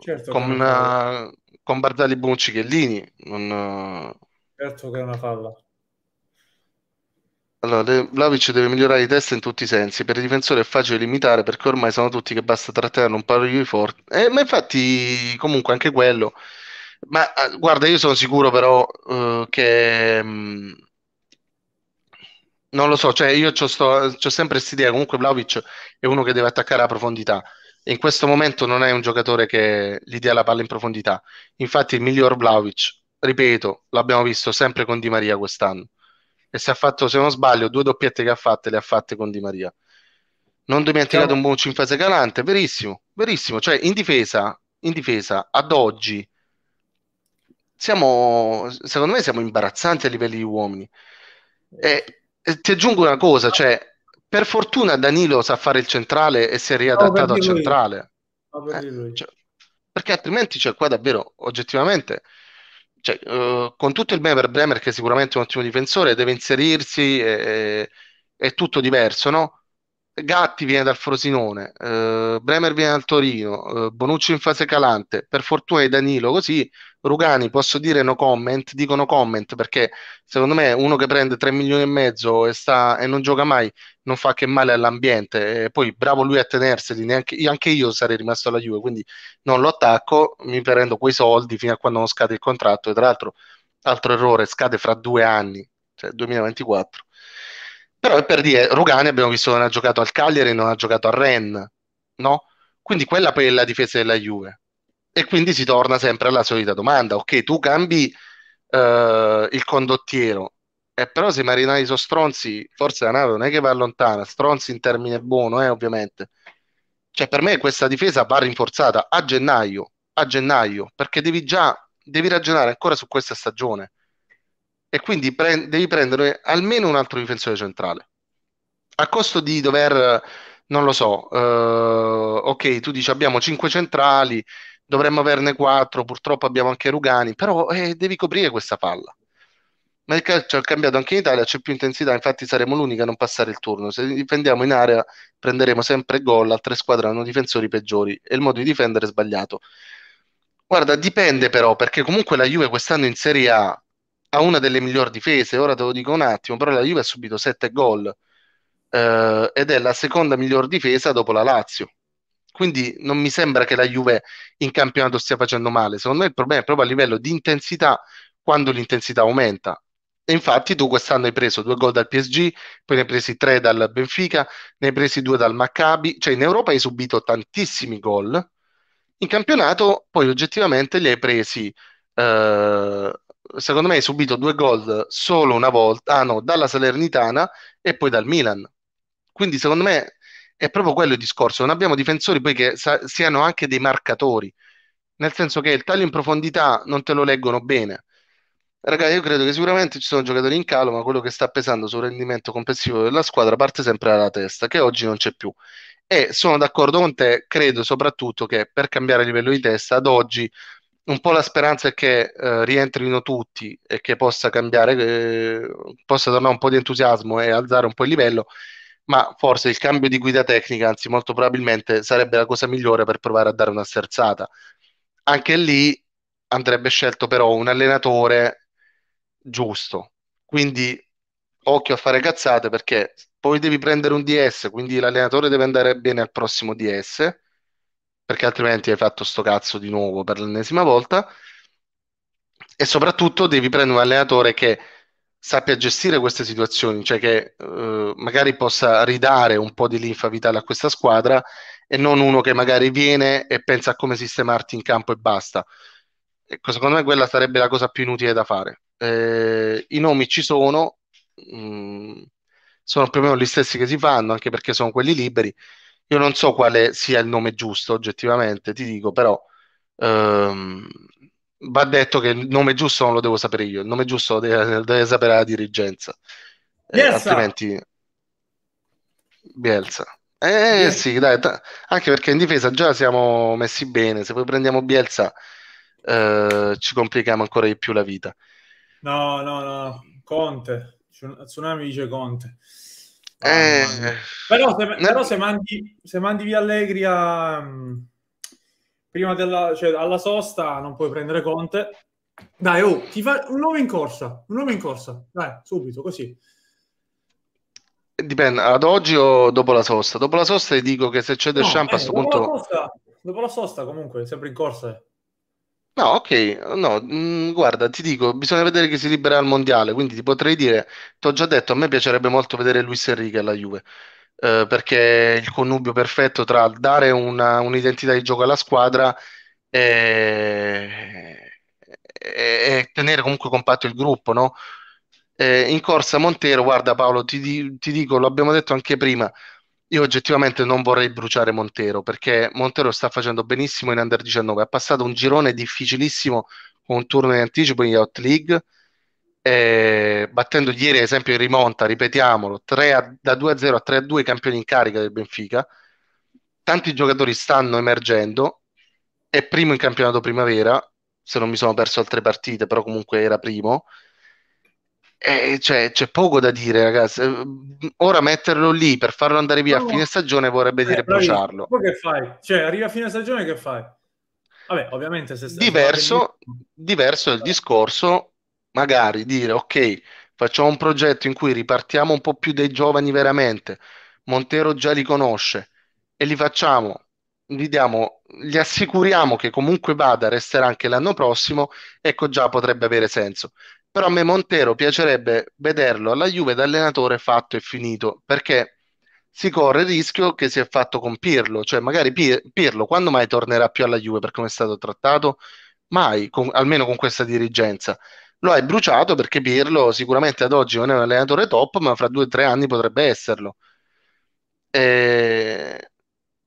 certo con, una, con Bardali, Bonucci, Chiellini, non... Certo che è una falla. Allora, Vlaovic deve migliorare di testa in tutti i sensi. Per il difensore è facile limitare perché ormai sono tutti che basta trattare un paio di forti. Eh, ma infatti, comunque, anche quello. Ma ah, guarda, io sono sicuro però eh, che mh, mm, non lo so, cioè io ho sempre questa idea, comunque Vlaovic è uno che deve attaccare a profondità e in questo momento non è un giocatore che gli dia la palla in profondità. Infatti il miglior Vlaovic, ripeto, l'abbiamo visto sempre con Di Maria quest'anno e se ha fatto, se non sbaglio, due doppiette che ha fatte, le ha fatte con Di Maria. Non dimenticate Siamo... un buon Cinfase Galante, verissimo, verissimo. Cioè, in difesa, in difesa, ad oggi, siamo, secondo me, siamo imbarazzanti a livelli di uomini. E, e ti aggiungo una cosa, cioè, per fortuna Danilo sa fare il centrale e si è riadattato no, al centrale. eh, cioè, perché altrimenti, cioè, qua davvero, oggettivamente, cioè, eh, con tutto il bene per Bremer, che è sicuramente un ottimo difensore, deve inserirsi, è, è tutto diverso, no? Gatti viene dal Frosinone, eh, Bremer viene dal Torino, eh, Bonucci in fase calante, per fortuna è Danilo così, Rugani posso dire no comment, dico no comment perché secondo me uno che prende 3 milioni e mezzo e, sta, e non gioca mai non fa che male all'ambiente poi bravo lui a tenerseli, neanche, anche io sarei rimasto alla Juve, quindi non lo attacco, mi prendo quei soldi fino a quando non scade il contratto e tra l'altro altro errore, scade fra due anni, cioè 2024 però per dire, Rugani abbiamo visto che non ha giocato al Cagliari, non ha giocato a Ren, no? Quindi quella poi è la difesa della Juve. E quindi si torna sempre alla solita domanda, ok, tu cambi eh, il condottiero, eh, però se i marinai sono stronzi, forse la nave non è che va lontana, stronzi in termine buono, eh, ovviamente. Cioè, per me questa difesa va rinforzata a gennaio, a gennaio, perché devi già, devi ragionare ancora su questa stagione e quindi pre- devi prendere almeno un altro difensore centrale a costo di dover non lo so eh, ok tu dici abbiamo 5 centrali dovremmo averne 4 purtroppo abbiamo anche Rugani però eh, devi coprire questa palla ma il calcio è cambiato anche in Italia c'è più intensità infatti saremo l'unica a non passare il turno se difendiamo in area prenderemo sempre gol altre squadre hanno difensori peggiori e il modo di difendere è sbagliato guarda dipende però perché comunque la Juve quest'anno in Serie A ha una delle migliori difese, ora te lo dico un attimo, però la Juve ha subito 7 gol eh, ed è la seconda miglior difesa dopo la Lazio. Quindi non mi sembra che la Juve in campionato stia facendo male, secondo me il problema è proprio a livello di intensità quando l'intensità aumenta. E infatti tu quest'anno hai preso due gol dal PSG, poi ne hai presi tre dal Benfica, ne hai presi due dal Maccabi, cioè in Europa hai subito tantissimi gol, in campionato poi oggettivamente li hai presi eh, secondo me hai subito due gol solo una volta, ah no, dalla Salernitana e poi dal Milan. Quindi secondo me è proprio quello il discorso, non abbiamo difensori poi che siano anche dei marcatori, nel senso che il taglio in profondità non te lo leggono bene. Ragazzi, io credo che sicuramente ci sono giocatori in calo, ma quello che sta pesando sul rendimento complessivo della squadra parte sempre dalla testa, che oggi non c'è più. E sono d'accordo con te, credo soprattutto che per cambiare livello di testa ad oggi un po' la speranza è che eh, rientrino tutti e che possa cambiare, eh, possa tornare un po' di entusiasmo e alzare un po' il livello, ma forse il cambio di guida tecnica, anzi molto probabilmente sarebbe la cosa migliore per provare a dare una sterzata. Anche lì andrebbe scelto però un allenatore giusto, quindi occhio a fare cazzate perché poi devi prendere un DS, quindi l'allenatore deve andare bene al prossimo DS perché altrimenti hai fatto sto cazzo di nuovo per l'ennesima volta. E soprattutto devi prendere un allenatore che sappia gestire queste situazioni, cioè che eh, magari possa ridare un po' di linfa vitale a questa squadra e non uno che magari viene e pensa a come sistemarti in campo e basta. Ecco, secondo me quella sarebbe la cosa più inutile da fare. Eh, I nomi ci sono, mh, mm, sono più o meno gli stessi che si fanno, anche perché sono quelli liberi io non so quale sia il nome giusto, oggettivamente, ti dico, però ehm, va detto che il nome giusto non lo devo sapere io, il nome giusto lo deve, deve sapere la dirigenza, eh, altrimenti Bielsa. Eh Bielsa. sì, dai, t- anche perché in difesa già siamo messi bene, se poi prendiamo Bielsa eh, ci complichiamo ancora di più la vita. No, no, no, Conte, Tsunami dice Conte. Eh, però, se, però se, mandi, se, mandi, via Allegri a, prima della, cioè alla sosta non puoi prendere Conte. Dai, oh, ti fa un nome in corsa, un nome in corsa, dai, subito, così. Dipende, ad oggi o dopo la sosta? Dopo la sosta ti dico che se c'è De no, Champ eh, a questo punto... La sosta, dopo la sosta comunque, sempre in corsa. No, ok, no, mm, guarda, ti dico, bisogna vedere chi si libera al mondiale, quindi ti potrei dire, ti ho già detto, a me piacerebbe molto vedere Luis Enrique alla Juve, eh, perché è il connubio perfetto tra dare una- un'identità di gioco alla squadra e, e- e tenere comunque compatto il gruppo, no? Eh, in corsa Montero, guarda Paolo, ti, di- ti dico, l'abbiamo detto anche prima, io oggettivamente non vorrei bruciare Montero perché Montero sta facendo benissimo in under 19. Ha passato un girone difficilissimo con un turno in anticipo in Yacht League, eh, battendo ieri, ad esempio, in rimonta, ripetiamolo, a, da 2 a 0 a 3 a 2, campioni in carica del Benfica. Tanti giocatori stanno emergendo. È primo in campionato primavera. Se non mi sono perso altre partite, però comunque era primo. Eh, cioè, c'è poco da dire, ragazzi. Eh, mm, ora metterlo lì per farlo andare via a fine stagione vorrebbe eh, dire bruciarlo. che fai? Cioè, arriva a fine stagione che fai? Vabbè, ovviamente se diverso, in... diverso è il discorso, magari dire ok, facciamo un progetto in cui ripartiamo un po' più dei giovani veramente. Montero già li conosce e li facciamo gli, diamo, gli assicuriamo che comunque vada, resterà anche l'anno prossimo, ecco già potrebbe avere senso. Però a me Montero piacerebbe vederlo alla Juve da allenatore fatto e finito, perché si corre il rischio che si è fatto con Pirlo, cioè magari Pirlo quando mai tornerà più alla Juve per come è stato trattato? Mai, con, almeno con questa dirigenza. Lo hai bruciato perché Pirlo sicuramente ad oggi non è un allenatore top, ma fra due o tre anni potrebbe esserlo. E...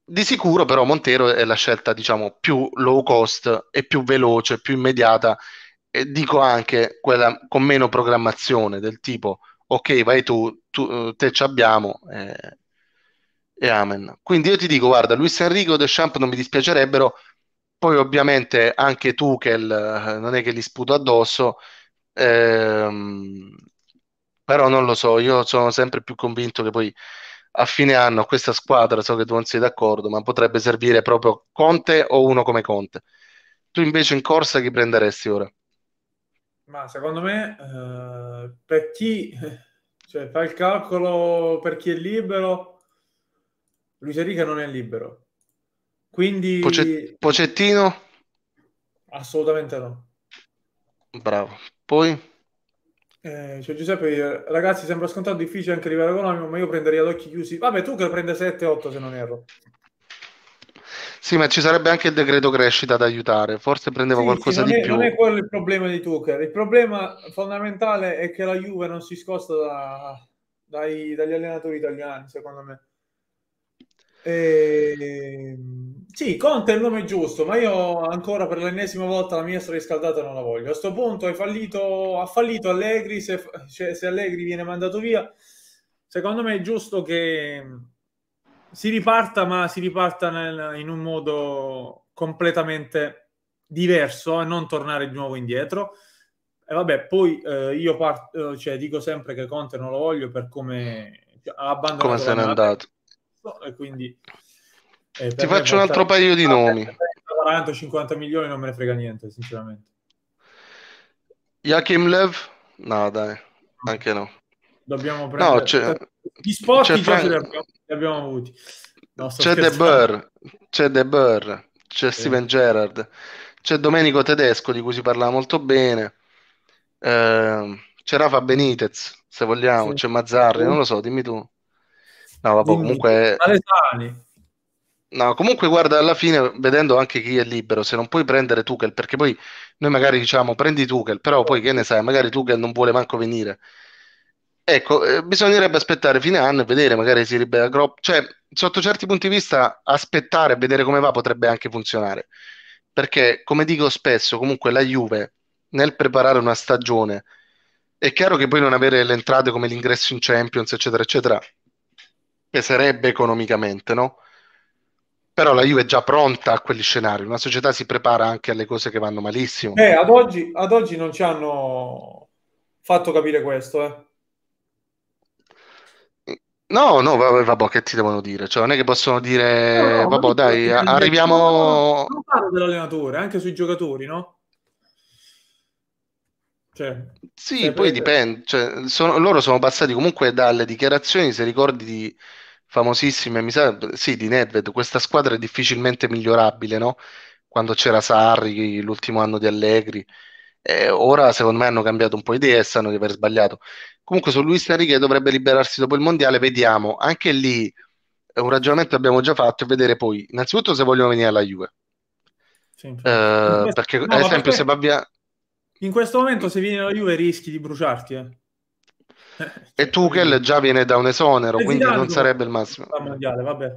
Di sicuro però Montero è la scelta diciamo più low cost e più veloce, più immediata e dico anche quella con meno programmazione del tipo ok vai tu, tu te ci abbiamo eh, e amen quindi io ti dico guarda Luis Enrico e Deschamps non mi dispiacerebbero poi ovviamente anche tu che il, non è che li sputo addosso ehm, però non lo so io sono sempre più convinto che poi a fine anno questa squadra so che tu non sei d'accordo ma potrebbe servire proprio Conte o uno come Conte tu invece in corsa chi prenderesti ora? Ma secondo me, eh, per chi cioè, fa il calcolo, per chi è libero, Luis Enrique non è libero. Quindi... Pocet- Pocettino? Assolutamente no. Bravo. Poi? Eh, cioè, Giuseppe, ragazzi, sembra scontato difficile anche a livello economico, ma io prenderei ad occhi chiusi. Vabbè, tu che prende 7-8 se non erro. Sì, ma ci sarebbe anche il decreto crescita ad aiutare, forse prendevo sì, qualcosa sì, di è, più. Non è quello il problema di Tucker, il problema fondamentale è che la Juve non si scosta da, dai, dagli allenatori italiani, secondo me. E... Ehm, sì, Conte è il nome giusto, ma io ancora per l'ennesima volta la mia riscaldata non la voglio. A questo punto hai fallito, ha fallito Allegri, se, cioè, se Allegri viene mandato via, secondo me è giusto che si riparta, ma si riparta nel, in un modo completamente diverso e eh, non tornare di nuovo indietro. E vabbè, poi eh, io parto, eh, cioè, dico sempre che Conte non lo voglio per come cioè, ha abbandonato. Come se n'è andato. E quindi, eh, Ti faccio un altro paio di nomi. 40-50 milioni non me ne frega niente, sinceramente. Yakim Lev? No, dai, anche no dobbiamo prendere. No, c'è, gli spot c'è Frank... li, li abbiamo avuti. No, c'è De Burr, c'è The Burr, c'è eh. Steven Gerrard, c'è Domenico Tedesco di cui si parla molto bene, eh, c'è Rafa Benitez se vogliamo, sì. c'è Mazzarri, non lo so, dimmi tu. No, vabbè, dimmi. comunque... Alessani. No, comunque guarda, alla fine, vedendo anche chi è libero, se non puoi prendere Tuchel, perché poi noi magari diciamo prendi Tuchel, però poi che ne sai, magari Tuchel non vuole manco venire. Ecco, eh, bisognerebbe aspettare fine anno e vedere, magari si ribella. cioè, sotto certi punti di vista, aspettare e vedere come va potrebbe anche funzionare. Perché, come dico spesso, comunque la Juve nel preparare una stagione è chiaro che poi non avere le entrate come l'ingresso in Champions, eccetera, eccetera, peserebbe economicamente, no? Però la Juve è già pronta a quegli scenari, una società si prepara anche alle cose che vanno malissimo. Eh, ad oggi, ad oggi non ci hanno fatto capire questo, eh No, no, vabbè, vabbè, che ti devono dire? Cioè, non è che possono dire, no, no, vabbè, dai, arriviamo... Non parlo dell'allenatore, anche sui giocatori, no? Cioè, sì, cioè, poi dipende. Cioè, sono, loro sono passati comunque dalle dichiarazioni, se ricordi, di, famosissime, mi sa, sì, di Nedved, questa squadra è difficilmente migliorabile, no? Quando c'era Sarri, l'ultimo anno di Allegri. Eh, ora, secondo me, hanno cambiato un po' idea e sanno di aver sbagliato. Comunque su Luis Enrique dovrebbe liberarsi dopo il mondiale, vediamo. Anche lì è eh, un ragionamento che abbiamo già fatto e vedere poi innanzitutto se vogliono venire alla Juve. Sì, eh, perché no, ad esempio perché se va via... In questo momento se vieni alla Juve rischi di bruciarti. Eh. E Tuchel già viene da un esonero, C'è quindi Zidane non sarebbe il massimo. Mondiale, vabbè.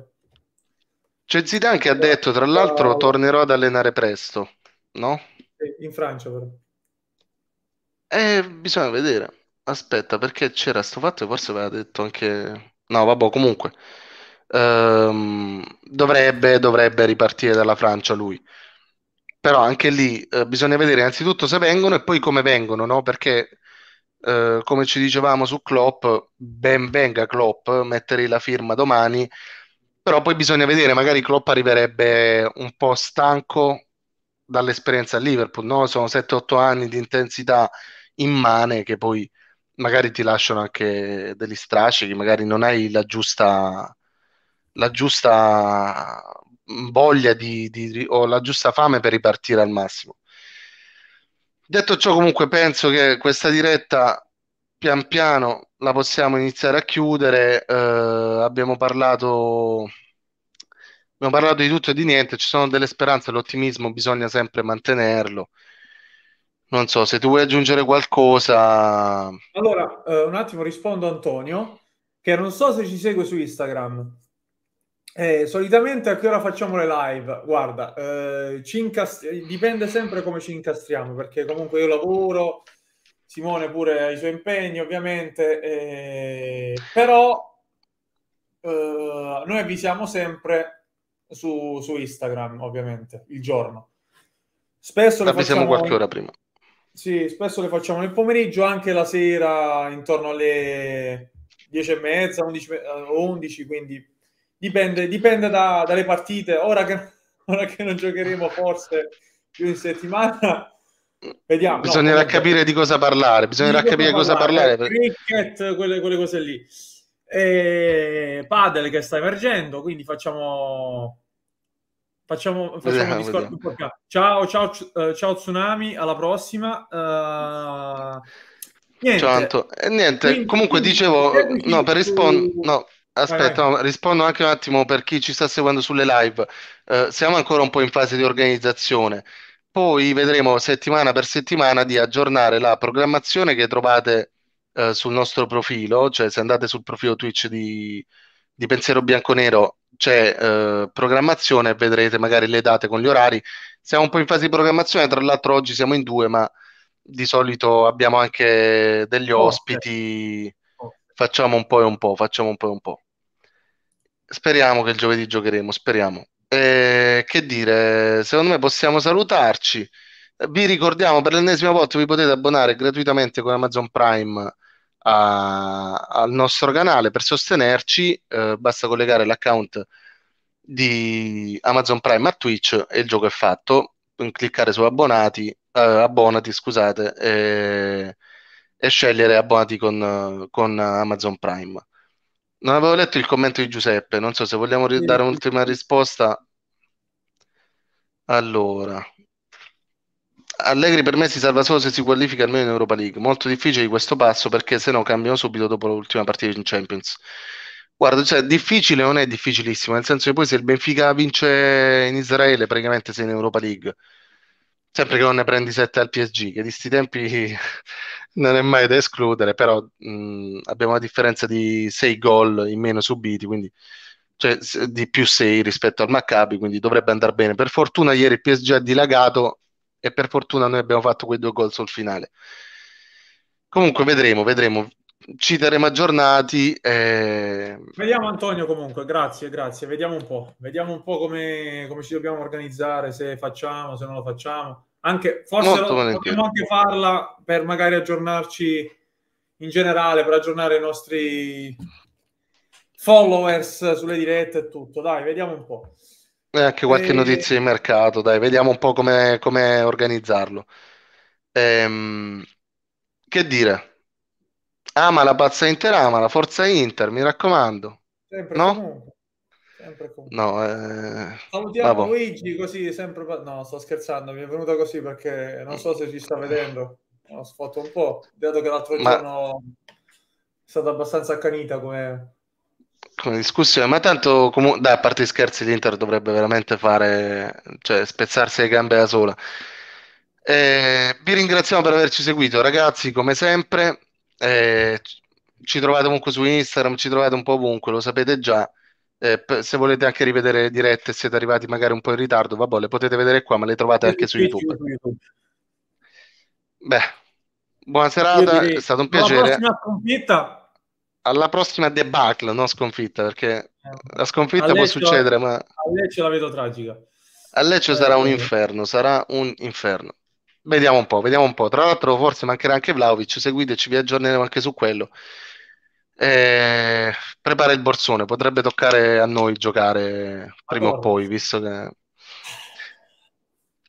C'è cioè, Zidane che ha detto, tra l'altro, tornerò ad allenare presto, no? In Francia però. Eh, bisogna vedere. Aspetta, perché c'era sto fatto e forse aveva detto anche... No, vabbè, comunque. Ehm, dovrebbe, dovrebbe ripartire dalla Francia lui. Però anche lì eh, bisogna vedere innanzitutto se vengono e poi come vengono, no? Perché eh, come ci dicevamo su Klopp, ben venga Klopp, metterei la firma domani, però poi bisogna vedere, magari Klopp arriverebbe un po' stanco dall'esperienza a Liverpool, no? Sono 7-8 anni di intensità immane che poi magari ti lasciano anche degli strascichi, magari non hai la giusta, la giusta mm, voglia di, di, o la giusta fame per ripartire al massimo. Detto ciò, comunque, penso che questa diretta pian piano la possiamo iniziare a chiudere. Eh, abbiamo, parlato, abbiamo parlato di tutto e di niente. Ci sono delle speranze, l'ottimismo bisogna sempre mantenerlo non so se tu vuoi aggiungere qualcosa. Allora, eh, un attimo rispondo a Antonio, che non so se ci segue su Instagram. Eh, solitamente a che ora facciamo le live? Guarda, eh, incastri- dipende sempre come ci incastriamo, perché comunque io lavoro, Simone pure ha i suoi impegni ovviamente, eh, però eh, noi avvisiamo sempre su, su Instagram ovviamente il giorno. Spesso lo avvisiamo facciamo... qualche ora prima. Sì, spesso le facciamo nel pomeriggio, anche la sera intorno alle 10 e mezza, 11, 11 eh, quindi dipende, dipende da, dalle partite. Ora che, ora che non giocheremo forse più in settimana, Vediamo, bisognerà no, capire di cosa parlare, bisognerà capire cosa parlare. parlare. Cricket, quelle, quelle, cose lì. E eh, padel che sta emergendo, quindi facciamo Facciamo, facciamo vediamo, un discorso Ciao, ciao, eh, ciao Tsunami, alla prossima. Uh, niente. Ciao Anto. Eh, niente, quindi, comunque dicevo, no, per rispondere... No. Aspetta, no, rispondo anche un attimo per chi ci sta seguendo sulle live. Uh, siamo ancora un po' in fase di organizzazione. Poi vedremo settimana per settimana di aggiornare la programmazione che trovate uh, sul nostro profilo, cioè se andate sul profilo Twitch di, di Pensiero Bianconero c'è eh, programmazione, vedrete magari le date con gli orari. Siamo un po' in fase di programmazione, tra l'altro oggi siamo in due, ma di solito abbiamo anche degli ospiti. Facciamo un po' e un po', facciamo un po' e un po'. Speriamo che il giovedì giocheremo, speriamo. Eh, che dire, secondo me possiamo salutarci. Vi ricordiamo per l'ennesima volta vi potete abbonare gratuitamente con Amazon Prime a, al nostro canale. Per sostenerci eh, basta collegare l'account di Amazon Prime a Twitch e il gioco è fatto. Cliccare su abbonati, eh, abbonati scusate, e, e, scegliere abbonati con, con Amazon Prime. Non avevo letto il commento di Giuseppe, non so se vogliamo dare un'ultima risposta. Allora, Allegri per me si salva solo se si qualifica almeno in Europa League. Molto difficile questo passo perché se no cambiano subito dopo l'ultima partita in Champions. Guarda, cioè, difficile non è difficilissimo, nel senso che poi se il Benfica vince in Israele praticamente sei in Europa League. Sempre che non ne prendi 7 al PSG, che di sti tempi non è mai da escludere, però mh, abbiamo una differenza di 6 gol in meno subiti, quindi cioè, di più 6 rispetto al Maccabi, quindi dovrebbe andare bene. Per fortuna ieri il PSG ha dilagato e per fortuna noi abbiamo fatto quei due gol sul finale. Comunque vedremo, vedremo. Ci terremo aggiornati. Eh... Vediamo Antonio comunque, grazie, grazie. Vediamo un po', vediamo un po' come, come ci dobbiamo organizzare, se facciamo, se non lo facciamo. Anche, forse potremmo anche farla per magari aggiornarci in generale, per aggiornare i nostri followers sulle dirette e tutto. Dai, vediamo un po'. E eh, anche qualche notizia di mercato, dai, vediamo un po' come, come organizzarlo. Ehm, che dire? Ama la pazza Inter, ama la forza Inter, mi raccomando. Sempre no? Comunque. Sempre comunque. No, eh... Salutiamo Vabbè. Luigi così, sempre... No, sto scherzando, mi è venuta così perché non so se ci sta vedendo. Ho sfotto un po', dato che l'altro Ma... giorno è stata abbastanza accanita come come discussione, ma tanto comunque, dai, a parte gli scherzi, l'Inter dovrebbe veramente fare, cioè spezzarsi le gambe da sola. Eh, vi ringraziamo per averci seguito, ragazzi, come sempre. Eh, ci trovate comunque su Instagram, ci trovate un po' ovunque, lo sapete già. Eh, se volete anche rivedere le dirette, siete arrivati magari un po' in ritardo, vabbè, le potete vedere qua, ma le trovate anche su YouTube. Beh, buona serata, direi, è stato un piacere alla prossima debacle, non sconfitta, perché eh. la sconfitta può succedere, ma... A Lecce la vedo tragica. A Lecce eh, sarà un eh. inferno, sarà un inferno. Vediamo un po', vediamo un po'. Tra l'altro forse mancherà anche Vlaovic, seguiteci, vi aggiorneremo anche su quello. Eh, prepara il borsone, potrebbe toccare a noi giocare prima allora. o poi, visto che...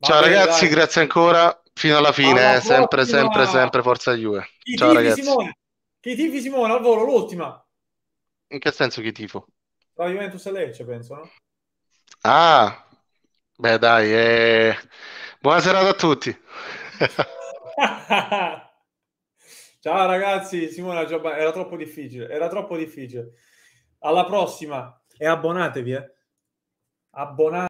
Ciao bene, ragazzi, dai. grazie ancora, fino alla fine, eh, sempre, sempre, sempre, forza Juve. Ciao ragazzi. Simone. Che tifi Simone al volo, l'ultima. In che senso chi tifo? La Juventus e Lecce, penso, no? Ah, beh dai, eh... buonasera a tutti. Ciao ragazzi, Simona Giobba, era troppo difficile, era troppo difficile. Alla prossima e abbonatevi, eh. Abbonatevi.